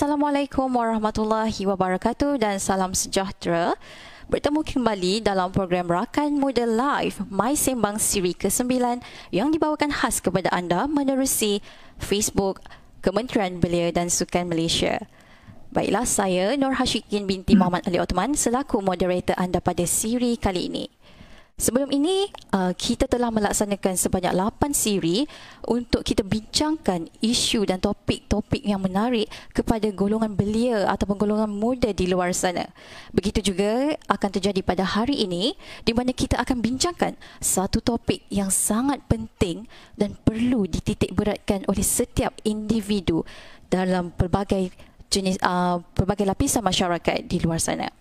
Assalamualaikum warahmatullahi wabarakatuh dan salam sejahtera. Bertemu kembali dalam program Rakan Muda Live My Sembang Siri ke-9 yang dibawakan khas kepada anda menerusi Facebook Kementerian Belia dan Sukan Malaysia. Baiklah, saya Nur Hashikin binti Muhammad Ali Othman selaku moderator anda pada siri kali ini. Sebelum ini, uh, kita telah melaksanakan sebanyak 8 siri untuk kita bincangkan isu dan topik-topik yang menarik kepada golongan belia ataupun golongan muda di luar sana. Begitu juga akan terjadi pada hari ini di mana kita akan bincangkan satu topik yang sangat penting dan perlu dititik beratkan oleh setiap individu dalam pelbagai jenis uh, pelbagai lapisan masyarakat di luar sana.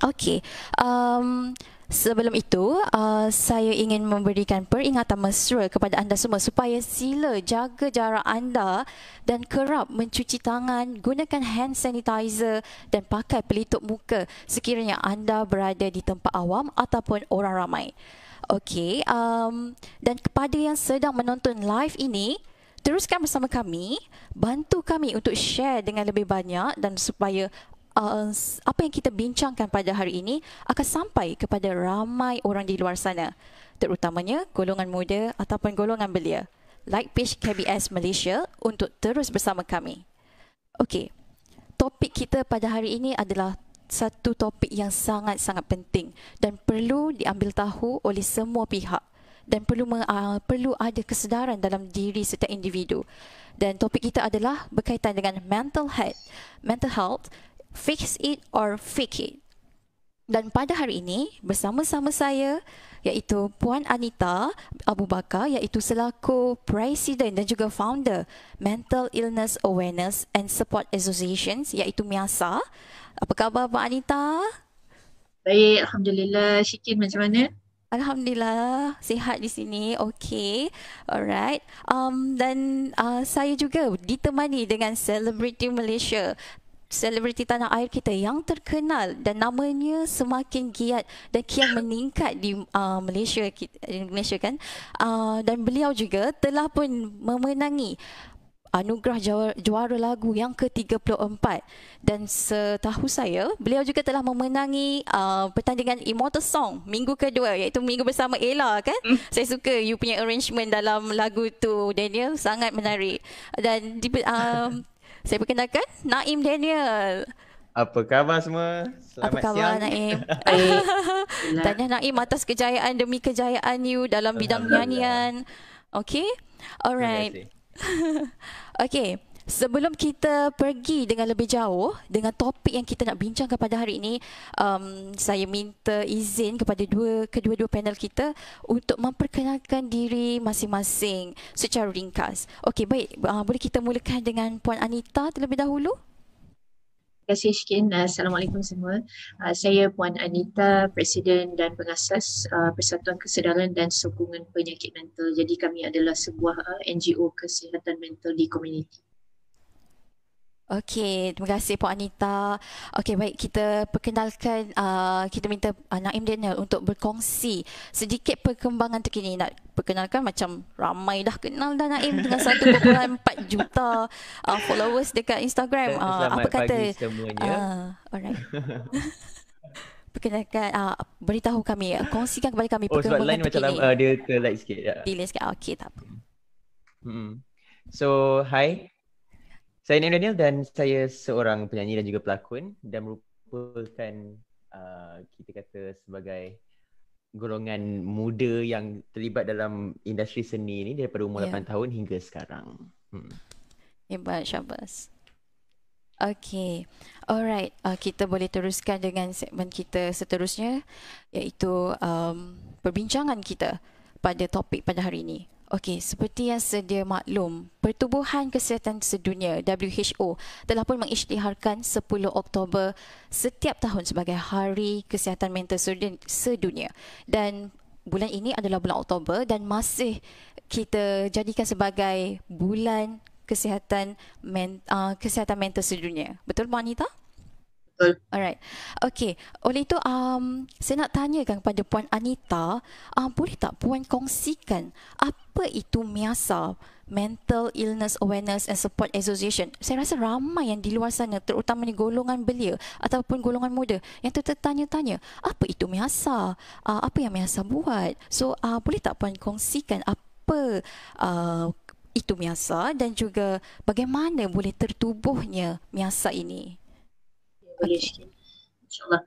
Okey. Um, Sebelum itu, uh, saya ingin memberikan peringatan mesra kepada anda semua supaya sila jaga jarak anda dan kerap mencuci tangan, gunakan hand sanitizer dan pakai pelitup muka sekiranya anda berada di tempat awam ataupun orang ramai. Okey, um, dan kepada yang sedang menonton live ini, teruskan bersama kami, bantu kami untuk share dengan lebih banyak dan supaya Uh, apa yang kita bincangkan pada hari ini akan sampai kepada ramai orang di luar sana, terutamanya golongan muda ataupun golongan belia. Like page KBS Malaysia untuk terus bersama kami. Okey, topik kita pada hari ini adalah satu topik yang sangat-sangat penting dan perlu diambil tahu oleh semua pihak dan perlu uh, perlu ada kesedaran dalam diri setiap individu. Dan topik kita adalah berkaitan dengan mental health. Mental health fix it or fix it. Dan pada hari ini bersama-sama saya iaitu Puan Anita Abu Bakar iaitu selaku President dan juga founder Mental Illness Awareness and Support Associations iaitu MIASA. Apa khabar Puan Anita? Baik, alhamdulillah. Syikin macam mana? Alhamdulillah, sihat di sini. Okay, alright. Um, dan uh, saya juga ditemani dengan Celebrity Malaysia, selebriti tanah air kita yang terkenal dan namanya semakin giat dan kian meningkat di uh, Malaysia di Malaysia kan uh, dan beliau juga telah pun memenangi anugerah juara lagu yang ke-34 dan setahu saya beliau juga telah memenangi uh, pertandingan Immortal Song minggu kedua iaitu minggu bersama Ella kan mm. saya suka you punya arrangement dalam lagu tu Daniel sangat menarik dan um, saya perkenalkan Naim Daniel. Apa khabar semua? Selamat Apa khabar siang. Naim? Tanya Naim atas kejayaan demi kejayaan you dalam bidang nyanyian. Okay? Alright. Okay. Sebelum kita pergi dengan lebih jauh dengan topik yang kita nak bincangkan pada hari ini, um, saya minta izin kepada dua kedua-dua panel kita untuk memperkenalkan diri masing-masing secara ringkas. Okey, baik. Uh, boleh kita mulakan dengan Puan Anita terlebih dahulu? Terima kasih Syekin. Uh, Assalamualaikum semua. Uh, saya Puan Anita, Presiden dan Pengasas uh, Persatuan Kesedaran dan Sokongan Penyakit Mental. Jadi kami adalah sebuah uh, NGO kesihatan mental di komuniti. Okey, terima kasih Puan Anita. Okey, baik kita perkenalkan uh, kita minta uh, Naim Daniel untuk berkongsi sedikit perkembangan terkini. Nak perkenalkan macam ramai dah kenal dah Naim dengan 1.4 juta uh, followers dekat Instagram. Uh, selamat apa kata? Pagi Uh, alright. perkenalkan uh, beritahu kami, uh, kongsikan kepada kami perkembangan. Oh, sebab terkini. line macam uh, dia terlight sikit. Yeah. Delay sikit. Ah, okey, tak apa. Hmm. So, hi. Saya Nen Daniel dan saya seorang penyanyi dan juga pelakon dan merupakan uh, kita kata sebagai golongan muda yang terlibat dalam industri seni ini daripada umur yeah. 8 tahun hingga sekarang. Hmm. Hebat syabas. Okay. Alright, uh, kita boleh teruskan dengan segmen kita seterusnya iaitu um, perbincangan kita pada topik pada hari ini. Okey, seperti yang sedia maklum, Pertubuhan Kesihatan Sedunia WHO telah pun mengisytiharkan 10 Oktober setiap tahun sebagai Hari Kesihatan Mental Sedunia. Dan bulan ini adalah bulan Oktober dan masih kita jadikan sebagai bulan kesihatan men, uh, kesihatan mental sedunia. Betul wanita? Betul. Alright. Okay. Oleh itu, um, saya nak tanyakan kepada Puan Anita, um, boleh tak Puan kongsikan apa itu MIASA, Mental Illness Awareness and Support Association? Saya rasa ramai yang di luar sana, terutamanya golongan belia ataupun golongan muda yang tertanya-tanya, apa itu MIASA? Uh, apa yang MIASA buat? So, uh, boleh tak Puan kongsikan apa uh, itu MIASA dan juga bagaimana boleh tertubuhnya MIASA ini? ilişkin. InsyaAllah.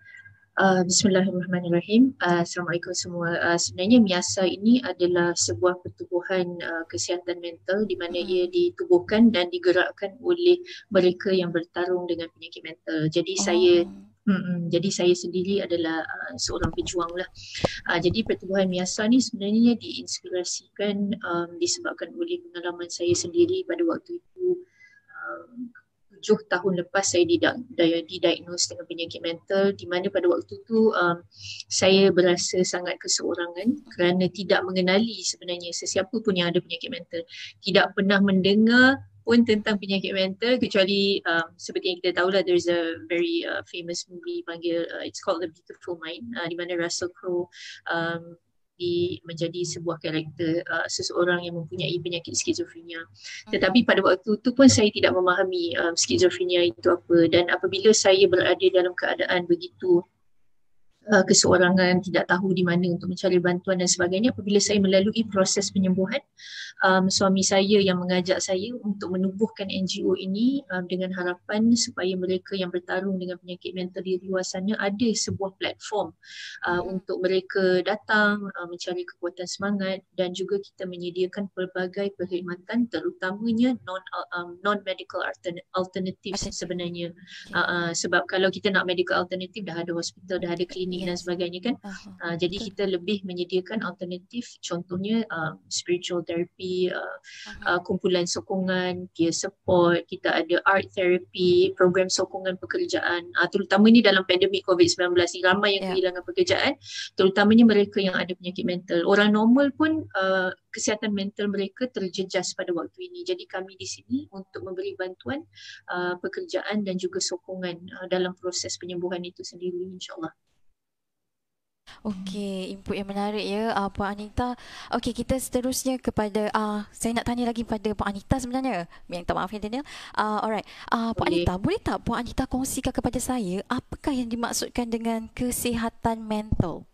Uh, Bismillahirrahmanirrahim. Uh, Assalamualaikum semua. Uh, sebenarnya MIASA ini adalah sebuah pertubuhan uh, kesihatan mental di mana hmm. ia ditubuhkan dan digerakkan oleh mereka yang bertarung dengan penyakit mental. Jadi oh. saya Mm-mm. Jadi saya sendiri adalah uh, seorang pejuang lah. Uh, jadi pertubuhan MIASA ni sebenarnya diinspirasikan um, disebabkan oleh pengalaman saya sendiri pada waktu itu um, tujuh tahun lepas saya didiagnose dengan penyakit mental di mana pada waktu itu um, saya berasa sangat keseorangan kerana tidak mengenali sebenarnya sesiapa pun yang ada penyakit mental. Tidak pernah mendengar pun tentang penyakit mental kecuali um, seperti yang kita tahu lah there's a very uh, famous movie panggil uh, it's called The Beautiful Mind uh, di mana Russell Crowe um, menjadi menjadi sebuah karakter uh, seseorang yang mempunyai penyakit skizofrenia. Hmm. Tetapi pada waktu itu pun saya tidak memahami um, skizofrenia itu apa dan apabila saya berada dalam keadaan begitu uh, keseorangan tidak tahu di mana untuk mencari bantuan dan sebagainya apabila saya melalui proses penyembuhan um, suami saya yang mengajak saya untuk menubuhkan NGO ini um, dengan harapan supaya mereka yang bertarung dengan penyakit mental di luar sana ada sebuah platform uh, hmm. untuk mereka datang uh, mencari kekuatan semangat dan juga kita menyediakan pelbagai perkhidmatan terutamanya non um, non medical alternatives sebenarnya uh, uh, sebab kalau kita nak medical alternative dah ada hospital dah ada klinik ini dan sebagainya kan. uh Uh, jadi okay. kita lebih menyediakan alternatif contohnya uh, spiritual therapy, uh, uh-huh. uh, kumpulan sokongan, peer support, kita ada art therapy, program sokongan pekerjaan. Uh, terutama ini dalam pandemik COVID-19 ni ramai yang yeah. kehilangan pekerjaan, terutamanya mereka yang ada penyakit mental. Orang normal pun uh, kesihatan mental mereka terjejas pada waktu ini. Jadi kami di sini untuk memberi bantuan uh, pekerjaan dan juga sokongan uh, dalam proses penyembuhan itu sendiri insyaAllah. Okey, hmm. input yang menarik ya uh, Puan Anita. Okey, kita seterusnya kepada uh, saya nak tanya lagi pada Puan Anita sebenarnya. Minta maaf ya Daniel. Uh, alright. Uh, Puan okay. Anita, boleh tak Puan Anita kongsikan kepada saya apakah yang dimaksudkan dengan kesihatan mental?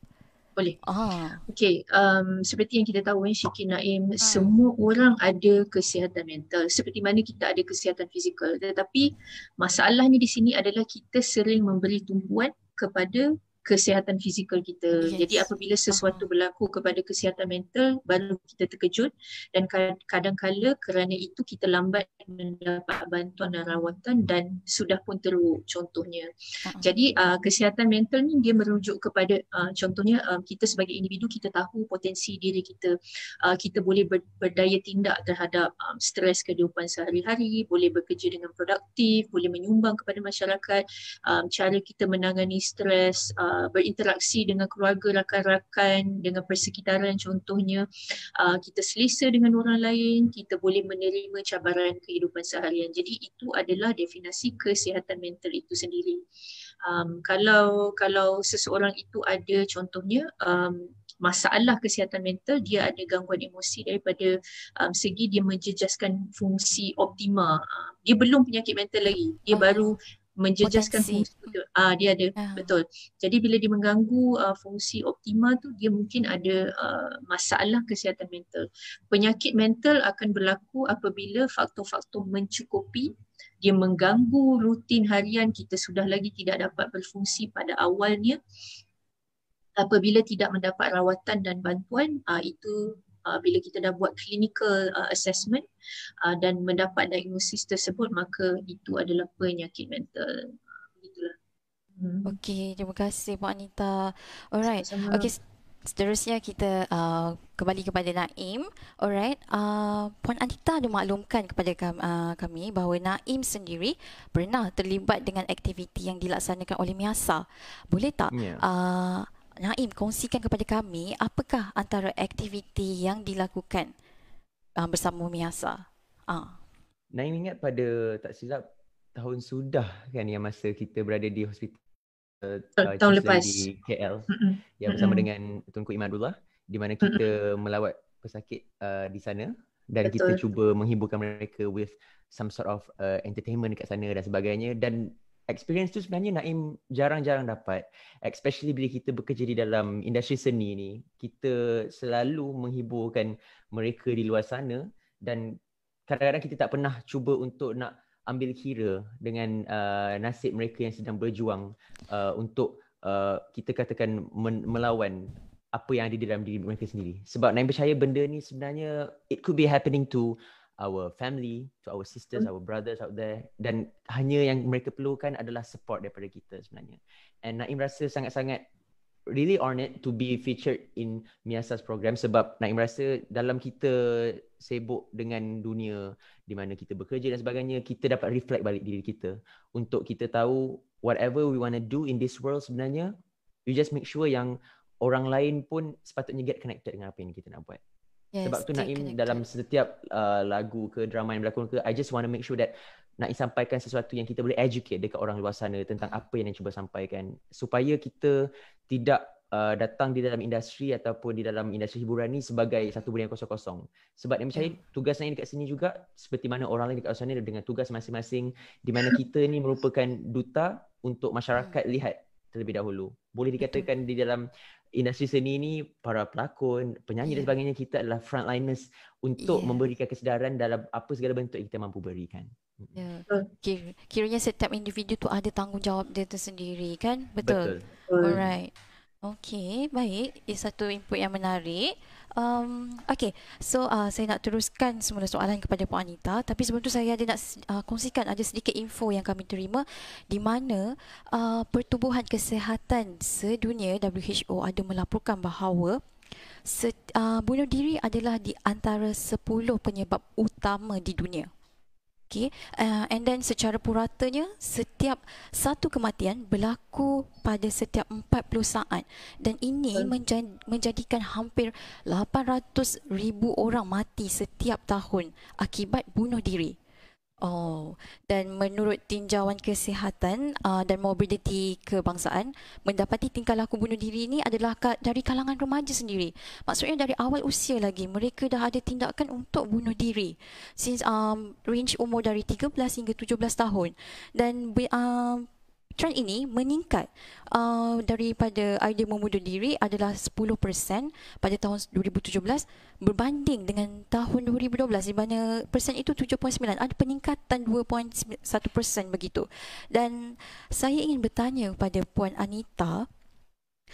Boleh. Ah. Okey, um, seperti yang kita tahu kan eh, Syekh Naim, ah. semua orang ada kesihatan mental. Seperti mana kita ada kesihatan fizikal. Tetapi masalahnya di sini adalah kita sering memberi tumpuan kepada kesihatan fizikal kita. Yes. Jadi apabila sesuatu berlaku kepada kesihatan mental baru kita terkejut dan kadang-kala kerana itu kita lambat mendapat bantuan dan rawatan dan sudah pun teruk contohnya. Uh-huh. Jadi uh, kesihatan mental ni dia merujuk kepada uh, contohnya uh, kita sebagai individu kita tahu potensi diri kita uh, kita boleh ber, berdaya tindak terhadap um, stres kehidupan sehari-hari, boleh bekerja dengan produktif, boleh menyumbang kepada masyarakat, um, cara kita menangani stres uh, Uh, berinteraksi dengan keluarga, rakan-rakan, dengan persekitaran contohnya. Uh, kita selesa dengan orang lain, kita boleh menerima cabaran kehidupan seharian. Jadi itu adalah definisi kesihatan mental itu sendiri. Um, kalau kalau seseorang itu ada contohnya um, masalah kesihatan mental dia ada gangguan emosi daripada um, segi dia menjejaskan fungsi optima uh, dia belum penyakit mental lagi dia baru menjejaskan Potensi. fungsi betul. Ah dia ada ah. betul. Jadi bila dia mengganggu uh, fungsi optima tu dia mungkin ada uh, masalah kesihatan mental. Penyakit mental akan berlaku apabila faktor-faktor mencukupi dia mengganggu rutin harian kita sudah lagi tidak dapat berfungsi pada awalnya apabila tidak mendapat rawatan dan bantuan ah, itu uh, bila kita dah buat clinical uh, assessment uh, dan mendapat diagnosis tersebut maka itu adalah penyakit mental begitulah hmm. okey terima kasih puan Anita alright okey Seterusnya kita uh, kembali kepada Naim. Alright, uh, Puan Anita ada maklumkan kepada kami, uh, kami bahawa Naim sendiri pernah terlibat dengan aktiviti yang dilaksanakan oleh Miasa. Boleh tak yeah. uh, Naim kongsikan kepada kami apakah antara aktiviti yang dilakukan uh, bersama Miasa. Ah. Uh. Naim ingat pada tak silap tahun sudah kan yang masa kita berada di hospital uh, tahun lepas di KL Mm-mm. yang bersama Mm-mm. dengan Tunku Imadullah di mana kita Mm-mm. melawat pesakit uh, di sana dan Betul. kita cuba menghiburkan mereka with some sort of uh, entertainment dekat sana dan sebagainya dan experience tu sebenarnya Naim jarang-jarang dapat especially bila kita bekerja di dalam industri seni ni kita selalu menghiburkan mereka di luar sana dan kadang-kadang kita tak pernah cuba untuk nak ambil kira dengan uh, nasib mereka yang sedang berjuang uh, untuk uh, kita katakan melawan apa yang ada di dalam diri mereka sendiri sebab Naim percaya benda ni sebenarnya it could be happening to our family, to our sisters, hmm. our brothers out there dan hanya yang mereka perlukan adalah support daripada kita sebenarnya. And Naim rasa sangat-sangat really honored to be featured in Miasa's program sebab Naim rasa dalam kita sibuk dengan dunia di mana kita bekerja dan sebagainya, kita dapat reflect balik diri kita untuk kita tahu whatever we want to do in this world sebenarnya, you just make sure yang orang lain pun sepatutnya get connected dengan apa yang kita nak buat yes, sebab tu Naim connected. dalam setiap uh, lagu ke drama yang berlakon ke I just want to make sure that Naim sampaikan sesuatu yang kita boleh educate dekat orang luar sana tentang hmm. apa yang dia cuba sampaikan supaya kita tidak Uh, datang di dalam industri ataupun di dalam industri hiburan ni sebagai satu benda yang kosong-kosong. Sebab dia macam hmm. tugas saya dekat sini juga seperti mana orang lain dekat sana dengan tugas masing-masing di mana kita ni merupakan duta untuk masyarakat hmm. lihat terlebih dahulu. Boleh dikatakan di dalam industri seni ni para pelakon, penyanyi yeah. dan ya. sebagainya kita adalah frontliners untuk yeah. memberikan kesedaran dalam apa segala bentuk yang kita mampu berikan. Ya. Yeah. Okay. Kiranya setiap individu tu ada tanggungjawab dia tersendiri kan? Betul. Betul. Alright. Okay, baik. Ini satu input yang menarik. Um, okay, so uh, saya nak teruskan semula soalan kepada Puan Anita Tapi sebelum tu saya ada nak uh, kongsikan ada sedikit info yang kami terima Di mana uh, Pertubuhan Kesehatan Sedunia WHO ada melaporkan bahawa set, uh, Bunuh diri adalah di antara 10 penyebab utama di dunia okay uh, and then secara puratanya setiap satu kematian berlaku pada setiap 40 saat dan ini menjad, menjadikan hampir 800 ribu orang mati setiap tahun akibat bunuh diri Oh, dan menurut tinjauan kesihatan uh, dan mobiliti kebangsaan, mendapati tingkah laku bunuh diri ini adalah dari kalangan remaja sendiri. Maksudnya dari awal usia lagi mereka dah ada tindakan untuk bunuh diri since um range umur dari 13 hingga 17 tahun. Dan um, trend ini meningkat uh, daripada idea memuduh diri adalah 10% pada tahun 2017 berbanding dengan tahun 2012 di mana persen itu 7.9 ada peningkatan 2.1% begitu dan saya ingin bertanya kepada puan Anita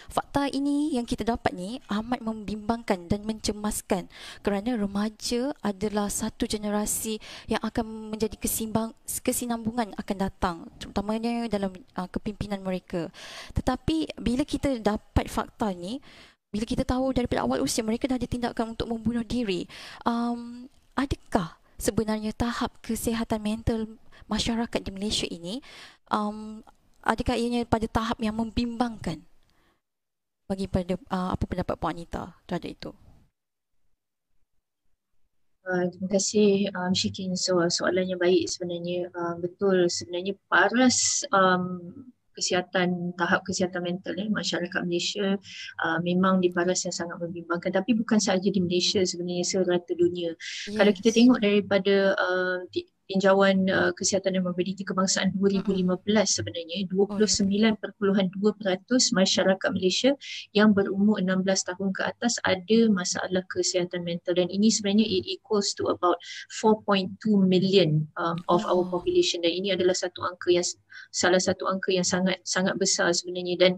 Fakta ini yang kita dapat ni amat membimbangkan dan mencemaskan kerana remaja adalah satu generasi yang akan menjadi kesimbang kesinambungan akan datang terutamanya dalam uh, kepimpinan mereka. Tetapi bila kita dapat fakta ni, bila kita tahu daripada awal usia mereka dah ditindakkan untuk membunuh diri, um, adakah sebenarnya tahap kesihatan mental masyarakat di Malaysia ini um, adakah ianya pada tahap yang membimbangkan? bagi pada uh, apa pendapat Puan Anita terhadap itu? Uh, terima kasih um, Syikin. So, soalan yang baik sebenarnya uh, betul sebenarnya paras um, kesihatan tahap kesihatan mental ya, masyarakat Malaysia uh, memang diparas yang sangat membimbangkan tapi bukan sahaja di Malaysia sebenarnya serata dunia. Yes. Kalau kita tengok daripada uh, tinjauan uh, kesihatan dan mobiliti kebangsaan 2015 mm-hmm. sebenarnya 29.2% ya. masyarakat Malaysia yang berumur 16 tahun ke atas ada masalah kesihatan mental dan ini sebenarnya it equals to about 4.2 million um, of our oh. population dan ini adalah satu angka yang salah satu angka yang sangat sangat besar sebenarnya dan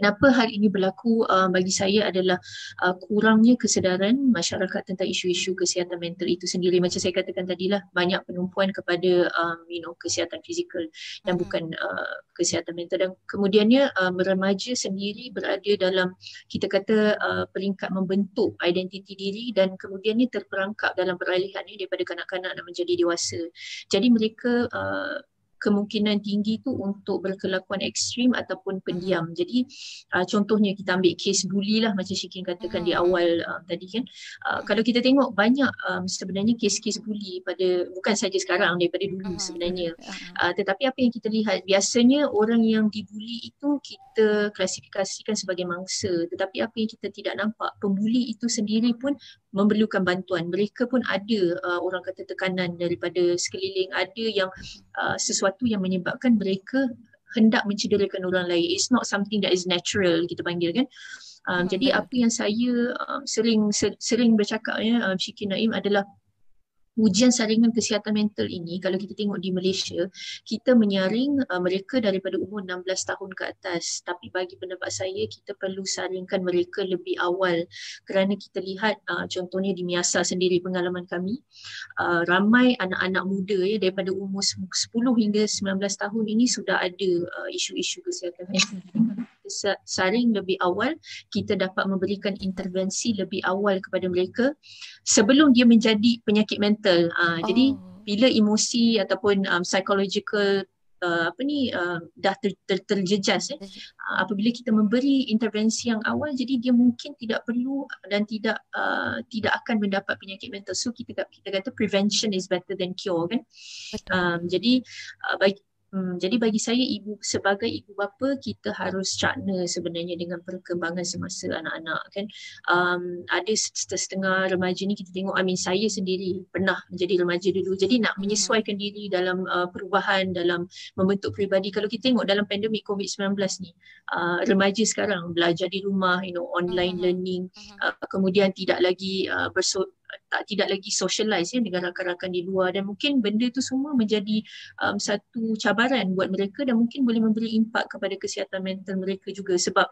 kenapa hal ini berlaku uh, bagi saya adalah uh, kurangnya kesedaran masyarakat tentang isu-isu kesihatan mental itu sendiri macam saya katakan tadilah banyak penumpuan kepada um, you know kesihatan fizikal dan hmm. bukan uh, kesihatan mental dan kemudiannya um, uh, remaja sendiri berada dalam kita kata uh, peringkat membentuk identiti diri dan kemudiannya terperangkap dalam peralihan ini daripada kanak-kanak nak menjadi dewasa jadi mereka uh, kemungkinan tinggi tu untuk berkelakuan ekstrim ataupun pendiam. Jadi uh, contohnya kita ambil kes buli lah macam Syikin katakan di hmm. awal uh, tadi kan. Uh, kalau kita tengok banyak um, sebenarnya kes-kes buli pada bukan saja sekarang daripada dulu hmm, sebenarnya. Uh, tetapi apa yang kita lihat biasanya orang yang dibuli itu kita klasifikasikan sebagai mangsa. Tetapi apa yang kita tidak nampak pembuli itu sendiri pun memerlukan bantuan. Mereka pun ada uh, orang kata tekanan daripada sekeliling ada yang uh, sesuatu sesuatu yang menyebabkan mereka hendak mencederakan orang lain. It's not something that is natural kita panggil kan. Um, hmm. Jadi apa yang saya um, sering ser- sering bercakap ya um, Syekh Naim adalah ujian saringan kesihatan mental ini kalau kita tengok di Malaysia kita menyaring uh, mereka daripada umur 16 tahun ke atas tapi bagi pendapat saya kita perlu saringkan mereka lebih awal kerana kita lihat uh, contohnya di Miasal sendiri pengalaman kami uh, ramai anak-anak muda ya daripada umur 10 hingga 19 tahun ini sudah ada uh, isu-isu kesihatan mental saring lebih awal kita dapat memberikan intervensi lebih awal kepada mereka sebelum dia menjadi penyakit mental. Uh, oh. Jadi bila emosi ataupun um, psychological uh, apa ni uh, dah ter, ter, terjejas eh, uh, apabila kita memberi intervensi yang awal jadi dia mungkin tidak perlu dan tidak uh, tidak akan mendapat penyakit mental. So kita kita kata prevention is better than cure kan. Um, jadi uh, baik Hmm, jadi bagi saya ibu sebagai ibu bapa kita harus cakna sebenarnya dengan perkembangan semasa anak-anak kan. Um, ada setengah remaja ni kita tengok I Amin mean, saya sendiri pernah menjadi remaja dulu. Jadi nak hmm. menyesuaikan diri dalam uh, perubahan dalam membentuk peribadi. Kalau kita tengok dalam pandemik COVID-19 ni uh, remaja sekarang belajar di rumah, you know, online hmm. learning, hmm. uh, kemudian tidak lagi uh, bersosial tak tidak lagi socialize ya dengan rakan-rakan di luar dan mungkin benda itu semua menjadi um, satu cabaran buat mereka dan mungkin boleh memberi impak kepada kesihatan mental mereka juga sebab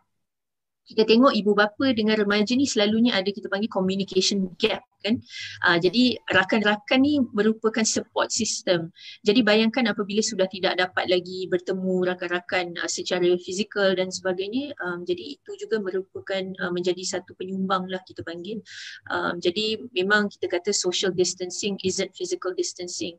kita tengok ibu bapa dengan remaja ni selalunya ada kita panggil communication gap kan uh, jadi rakan-rakan ni merupakan support system jadi bayangkan apabila sudah tidak dapat lagi bertemu rakan-rakan uh, secara fizikal dan sebagainya um, jadi itu juga merupakan uh, menjadi satu penyumbang lah kita panggil um, jadi memang kita kata social distancing isn't physical distancing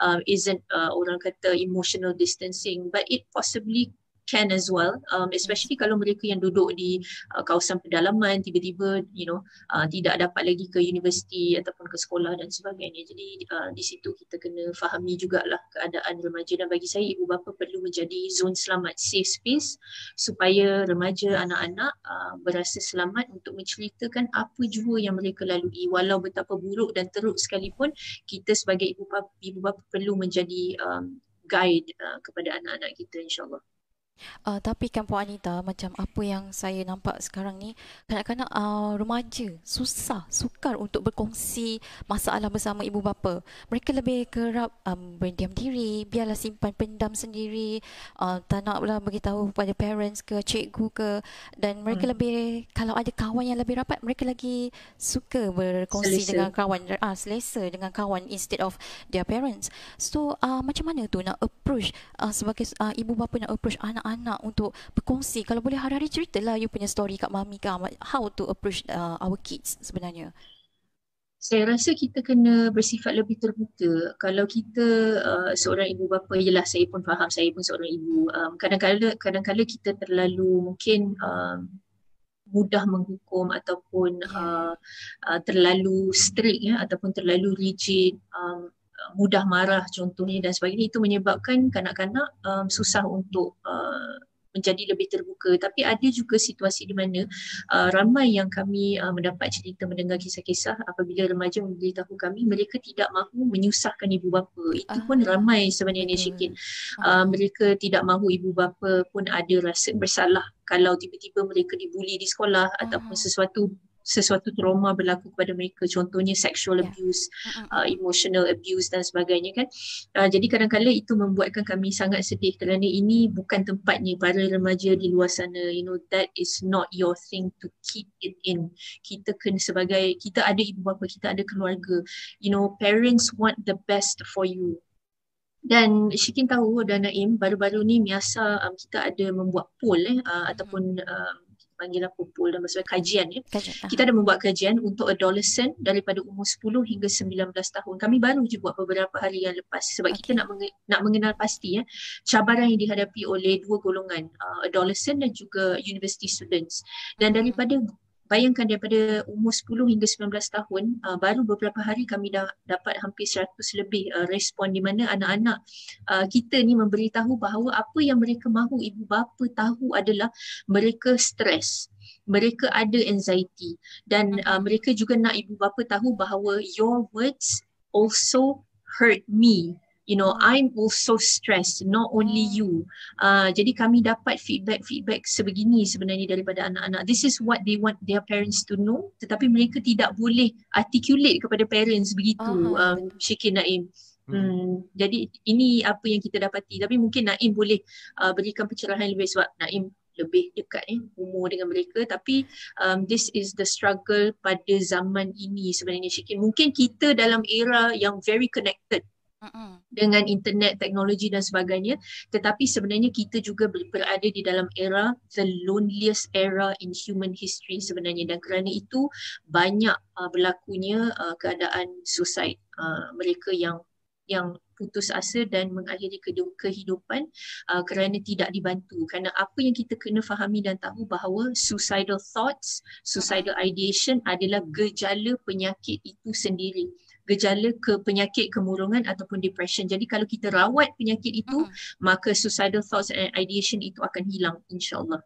um, isn't uh, orang kata emotional distancing but it possibly can as well um, especially kalau mereka yang duduk di uh, kawasan pedalaman tiba-tiba you know uh, tidak dapat lagi ke universiti ataupun ke sekolah dan sebagainya jadi uh, di situ kita kena fahami jugalah keadaan remaja dan bagi saya ibu bapa perlu menjadi zone selamat safe space supaya remaja anak-anak uh, berasa selamat untuk menceritakan apa jua yang mereka lalui walau betapa buruk dan teruk sekalipun kita sebagai ibu bapa ibu bapa perlu menjadi um, guide uh, kepada anak-anak kita insyaallah Uh, tapi kan Puan Anita macam apa yang saya nampak sekarang ni kadang-kadang uh, eh, remaja susah sukar untuk berkongsi masalah bersama ibu bapa mereka lebih kerap um, berdiam diri biarlah simpan pendam sendiri uh, tak naklah beritahu kepada parents ke cikgu ke dan mereka hmm. lebih kalau ada kawan yang lebih rapat mereka lagi suka berkongsi selesa. dengan kawan uh, selesa dengan kawan instead of their parents so uh, macam mana tu nak approach uh, sebagai uh, ibu bapa nak approach anak anak untuk berkongsi kalau boleh hari-hari ceritalah you punya story kat mami ke how to approach uh, our kids sebenarnya saya rasa kita kena bersifat lebih terbuka kalau kita uh, seorang ibu bapa ialah saya pun faham saya pun seorang ibu um, kadang-kadang kadang-kadang kita terlalu mungkin um, mudah menghukum ataupun ya. uh, uh, terlalu strict ya ataupun terlalu rigid um, mudah marah contohnya dan sebagainya itu menyebabkan kanak-kanak um, susah untuk uh, menjadi lebih terbuka tapi ada juga situasi di mana uh, ramai yang kami uh, mendapat cerita mendengar kisah-kisah apabila remaja memberitahu kami mereka tidak mahu menyusahkan ibu bapa itu ah. pun ramai sebenarnya hmm. sikit ah. uh, mereka tidak mahu ibu bapa pun ada rasa bersalah kalau tiba-tiba mereka dibuli di sekolah hmm. ataupun sesuatu sesuatu trauma berlaku kepada mereka contohnya sexual ya. abuse yeah. uh, emotional abuse dan sebagainya kan uh, jadi kadang-kadang itu membuatkan kami sangat sedih kerana ini bukan tempatnya para remaja di luar sana you know that is not your thing to keep it in kita kena sebagai kita ada ibu bapa kita ada keluarga you know parents want the best for you dan Shikin tahu dan Naim baru-baru ni biasa um, kita ada membuat poll eh uh, ataupun um, panggilan kumpul dan maksudnya kajian ya. Kita ada membuat kajian untuk adolescent daripada umur 10 hingga 19 tahun. Kami baru je buat beberapa hari yang lepas sebab okay. kita nak menge- nak mengenal pasti ya cabaran yang dihadapi oleh dua golongan uh, adolescent dan juga university students. Dan daripada bayangkan daripada umur 10 hingga 19 tahun uh, baru beberapa hari kami dah dapat hampir 100 lebih uh, respon di mana anak-anak uh, kita ni memberitahu bahawa apa yang mereka mahu ibu bapa tahu adalah mereka stres mereka ada anxiety dan uh, mm-hmm. mereka juga nak ibu bapa tahu bahawa your words also hurt me you know hmm. i'm also stressed not only hmm. you uh, jadi kami dapat feedback feedback sebegini sebenarnya daripada anak-anak this is what they want their parents to know tetapi mereka tidak boleh articulate kepada parents begitu uh-huh. um, Syekin Naim hmm. hmm. Jadi ini apa yang kita dapati Tapi mungkin Naim boleh uh, berikan pencerahan lebih Sebab Naim lebih dekat eh, umur dengan mereka Tapi um, this is the struggle pada zaman ini sebenarnya Syikin. Mungkin kita dalam era yang very connected dengan internet teknologi dan sebagainya tetapi sebenarnya kita juga berada di dalam era the loneliest era in human history sebenarnya dan kerana itu banyak uh, berlakunya uh, keadaan suicide uh, mereka yang yang putus asa dan mengakhiri kehidupan uh, kerana tidak dibantu kerana apa yang kita kena fahami dan tahu bahawa suicidal thoughts suicidal ideation adalah gejala penyakit itu sendiri gejala ke penyakit kemurungan ataupun depression. Jadi kalau kita rawat penyakit itu, hmm maka suicidal thoughts and ideation itu akan hilang insyaAllah.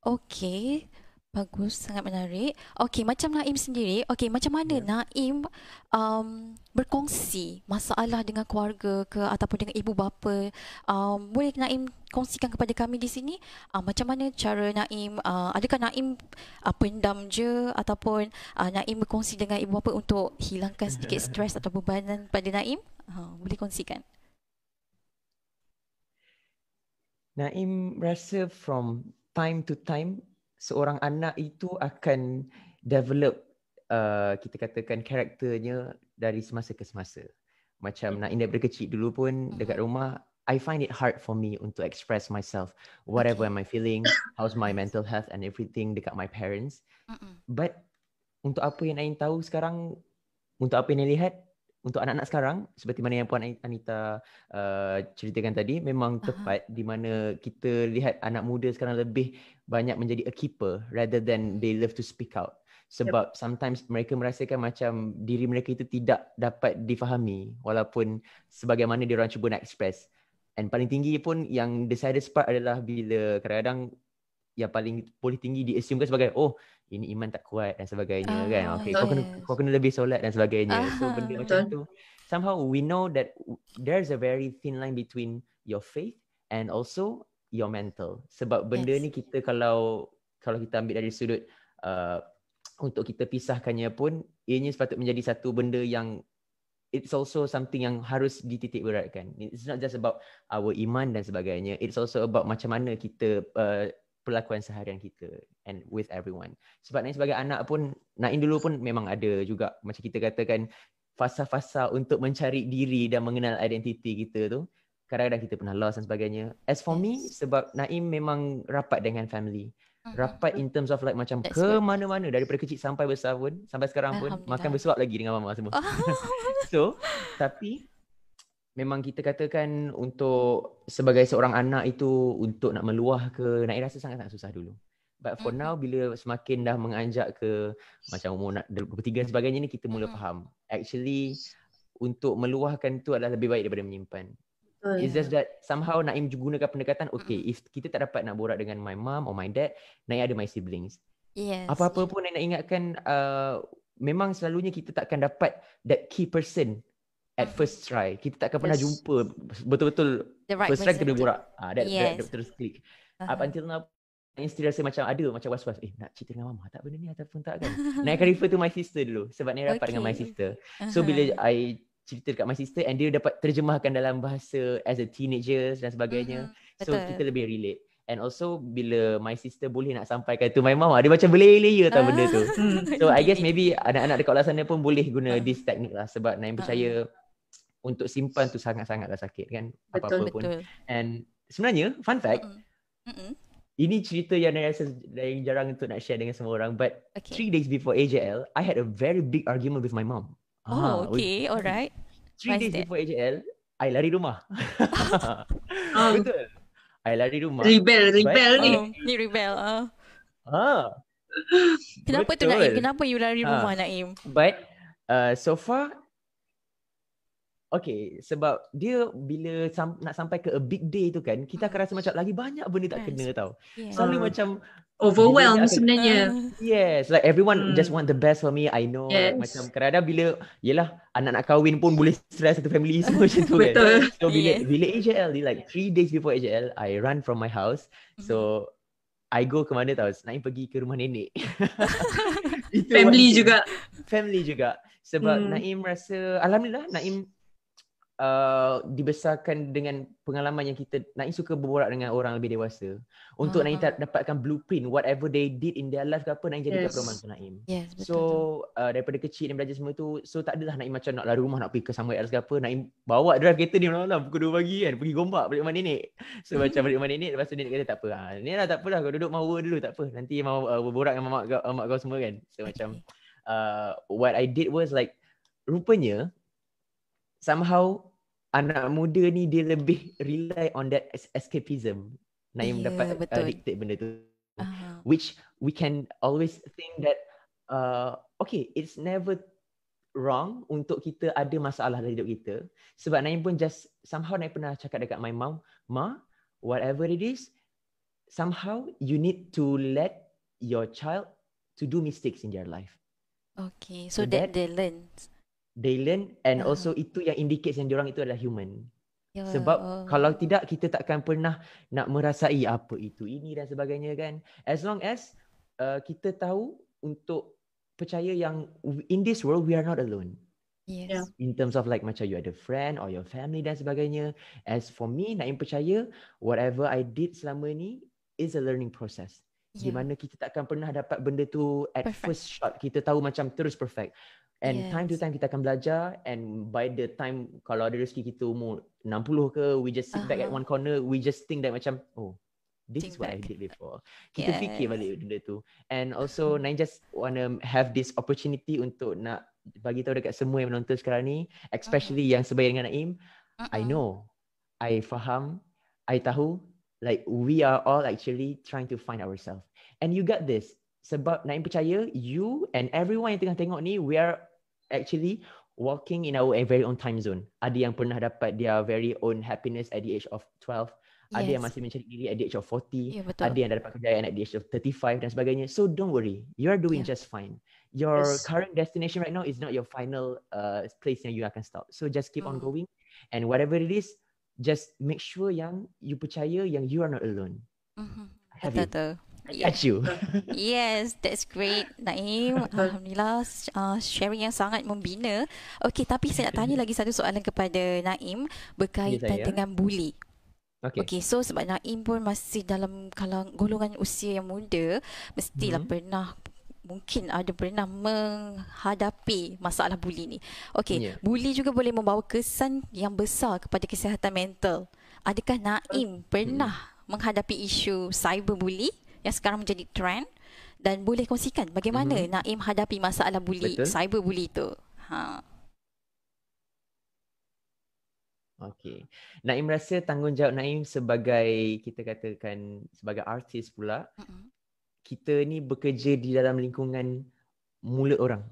Okay. Bagus, sangat menarik. Okey, macam Naim sendiri, okey, macam mana yeah. Naim um, berkongsi masalah dengan keluarga ke ataupun dengan ibu bapa? Um, boleh Naim kongsikan kepada kami di sini? Uh, macam mana cara Naim, uh, adakah Naim uh, pendam je ataupun uh, Naim berkongsi dengan ibu bapa untuk hilangkan sedikit ya. stres atau bebanan pada Naim? Uh, boleh kongsikan. Naim rasa from time to time, seorang anak itu akan develop uh, kita katakan karakternya dari semasa ke semasa. Macam hmm. nak indah dari kecil dulu pun dekat hmm. rumah, I find it hard for me untuk express myself whatever okay. am I feeling, how's my mental health and everything dekat my parents. But untuk apa yang Ain tahu sekarang, untuk apa yang Ain lihat, untuk anak-anak sekarang seperti mana yang puan Anita uh, ceritakan tadi memang tepat uh-huh. di mana kita lihat anak muda sekarang lebih banyak menjadi a keeper rather than they love to speak out sebab yep. sometimes mereka merasakan macam diri mereka itu tidak dapat difahami walaupun sebagaimana dia orang cuba nak express and paling tinggi pun yang the saddest part adalah bila kadang-kadang yang paling boleh tinggi diassumekan sebagai oh ini iman tak kuat dan sebagainya uh, kan okay yes. kau kena kau kena lebih solat dan sebagainya uh, so benda betul. macam tu somehow we know that there's a very thin line between your faith and also your mental sebab benda yes. ni kita kalau kalau kita ambil dari sudut uh, untuk kita pisahkannya pun ianya sepatut menjadi satu benda yang it's also something yang harus dititik beratkan it's not just about our iman dan sebagainya it's also about macam mana kita uh, perlakuan seharian kita and with everyone sebab Nain sebagai anak pun Nain dulu pun memang ada juga macam kita katakan fasa-fasa untuk mencari diri dan mengenal identiti kita tu kadang-kadang kita pernah lost dan sebagainya. As for yes. me, sebab Naim memang rapat dengan family. Mm-hmm. Rapat in terms of like macam ke mana-mana daripada kecil sampai besar pun sampai sekarang pun makan bersuap lagi dengan mama semua. so, tapi memang kita katakan untuk sebagai seorang anak itu untuk nak meluah ke Naim rasa sangat-sangat susah dulu. But for mm-hmm. now bila semakin dah menganjak ke macam umur nak 23 dan sebagainya ni kita mula mm-hmm. faham. Actually untuk meluahkan tu adalah lebih baik daripada menyimpan. Betul. It's just that somehow Naim gunakan pendekatan Okay, mm. if kita tak dapat nak borak dengan my mom or my dad Naim ada my siblings yes. Apa-apa pun Naim nak ingatkan uh, Memang selalunya kita tak akan dapat that key person At first try Kita tak akan pernah yes. jumpa Betul-betul the right first try kena borak uh, that, yes. that, that, Terus klik uh-huh. Up until now Naim still rasa macam ada macam was-was Eh nak cerita dengan mama tak benda ni ataupun tak kan Naim akan refer to my sister dulu Sebab Naim rapat dengan my sister So uh-huh. bila I cerita dekat my sister and dia dapat terjemahkan dalam bahasa as a teenager dan sebagainya. mm So kita lebih relate. And also bila my sister boleh nak sampaikan to my mom, ah, dia macam berlayer-layer tau benda tu. Ah. Hmm. so I guess maybe anak-anak dekat luar sana pun boleh guna uh. this technique lah sebab Naim percaya untuk simpan tu sangat-sangatlah sakit kan Betul. apa-apa Betul. And sebenarnya fun fact, mm-hmm. ini cerita yang saya rasa jarang untuk nak share dengan semua orang but okay. three days before AJL, I had a very big argument with my mom. Oh, Aha, okay. Alright. Three What's days that? before AJL, I lari rumah. um, Betul. I lari rumah. Rebel, rebel ni. Oh, ni rebel. Uh. Ah. Ha. Kenapa Betul. tu Naim? Kenapa you lari ha. rumah Naim? But uh, so far, okay, sebab dia bila sam- nak sampai ke a big day tu kan, kita akan ah. rasa macam lagi banyak benda tak yes. kena tau. Yeah. Selalu uh. macam overwhelmed yeah, sebenarnya. Yes, like everyone hmm. just want the best for me. I know. Yes. Macam kadang bila, yelah, anak nak kahwin pun boleh stress satu family semua macam tu kan. Betul. kan. So bila, yes. bila AJL, like three days before AJL, I run from my house. So, mm-hmm. I go ke mana tau? Nak pergi ke rumah nenek. family juga. Family juga. Sebab hmm. Naim rasa, Alhamdulillah Naim uh, dibesarkan dengan pengalaman yang kita Naim suka berborak dengan orang lebih dewasa untuk uh-huh. Hmm, Naim hmm. dapatkan blueprint whatever they did in their life ke apa Naim jadikan yes. perumahan untuk Naim yes, so uh, daripada kecil Naim belajar semua tu so tak adalah Naim macam nak lari rumah nak pergi ke somewhere else ke apa Naim bawa drive kereta ni malam-malam pukul 2 pagi kan pergi gombak balik rumah nenek so mm. macam balik rumah nenek lepas tu nenek kata tak apa ha, ni lah tak apalah kau duduk mahu dulu tak apa nanti mau uh, berborak dengan mak, mak, kau semua kan so macam uh, what I did was like Rupanya somehow anak muda ni dia lebih rely on that escapism Naim yeah, dapat betul. dictate benda tu uh-huh. which we can always think that uh, okay it's never wrong untuk kita ada masalah dalam hidup kita sebab Naim pun just somehow Naim pernah cakap dekat my mom ma whatever it is somehow you need to let your child to do mistakes in their life okay so, so that, that they learn they learn and uh. also itu yang indicates yang diorang itu adalah human. Ya, Sebab oh. kalau tidak kita takkan pernah nak merasai apa itu ini dan sebagainya kan. As long as uh, kita tahu untuk percaya yang in this world we are not alone. Yes. Ya. In terms of like macam you ada friend or your family dan sebagainya. As for me nak percaya whatever I did selama ni is a learning process. Yeah. Di ya. mana kita takkan pernah dapat benda tu at perfect. first shot. Kita tahu macam terus perfect. And yes. time to time kita akan belajar and by the time kalau ada rezeki kita umur 60 ke we just sit uh-huh. back at uh-huh. one corner we just think that macam oh this think is what back. I did before. Kita yes. fikir balik benda tu. And also mm-hmm. Nain just wanna have this opportunity untuk nak bagi tahu dekat semua yang menonton sekarang ni especially uh-huh. yang sebaya dengan Naim uh-huh. I know I faham I tahu like we are all actually trying to find ourselves. And you got this. Sebab Naim percaya you and everyone yang tengah tengok ni, we are actually walking in our eh, very own time zone. Ada yang pernah dapat dia very own happiness at the age of 12. Yes. Ada yang masih mencari diri at the age of 40. Yeah, ya, ada yang dah dapat kejayaan at the age of 35 dan sebagainya. So don't worry. You are doing yeah. just fine. Your yes. current destination right now is not your final uh, place yang you akan stop. So just keep mm. on going. And whatever it is, just make sure yang you percaya yang you are not alone. Mm-hmm. Have betul-betul. you? Pikachu. Uh, yes, that's great, Naim. Alhamdulillah, uh, sharing yang sangat membina. Okay, tapi saya nak tanya lagi satu soalan kepada Naim ya, berkaitan yes, dengan buli. Okay. okay, so sebab Naim pun masih dalam kalang, golongan usia yang muda, mestilah mm-hmm. pernah, mungkin ada pernah menghadapi masalah buli ni. Okay, yeah. bully juga boleh membawa kesan yang besar kepada kesihatan mental. Adakah Naim pernah hmm menghadapi isu cyberbully? yang sekarang menjadi trend dan boleh kongsikan bagaimana mm-hmm. Naim hadapi masalah bully Betul. cyber buli itu. Ha. Okey. Naim rasa tanggungjawab Naim sebagai kita katakan sebagai artis pula. Mm-hmm. Kita ni bekerja di dalam lingkungan mulut orang.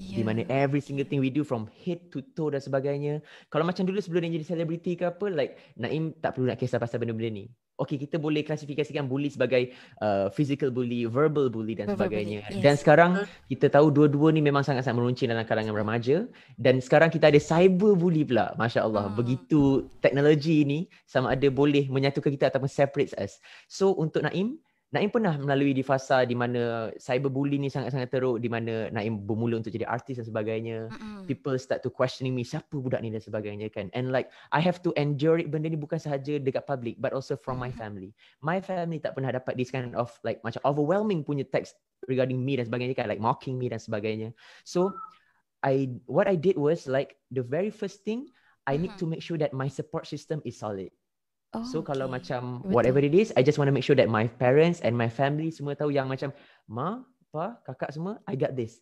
Yeah. Di ya. mana every single thing we do from head to toe dan sebagainya. Kalau macam dulu sebelum dia jadi selebriti ke apa like Naim tak perlu nak kisah pasal benda-benda ni okay kita boleh klasifikasikan bully sebagai uh, physical bully, verbal bully dan sebagainya. Bully. Yes. Dan sekarang kita tahu dua-dua ni memang sangat-sangat meruncing dalam kalangan remaja dan sekarang kita ada cyber bully pula. Masya-Allah, hmm. begitu teknologi ni sama ada boleh menyatukan kita ataupun separate us. So untuk Naim, Naim pernah melalui di fasa di mana cyberbullying ni sangat-sangat teruk di mana Naim bermula untuk jadi artis dan sebagainya. Mm-hmm. People start to questioning me siapa budak ni dan sebagainya kan. And like I have to endure it benda ni bukan sahaja dekat public but also from mm-hmm. my family. My family tak pernah dapat this kind of like macam overwhelming punya text regarding me dan sebagainya kan like mocking me dan sebagainya. So I what I did was like the very first thing I mm-hmm. need to make sure that my support system is solid so oh, okay. kalau macam Betul. whatever it is, I just want to make sure that my parents and my family semua tahu yang macam ma, pa, kakak semua I got this.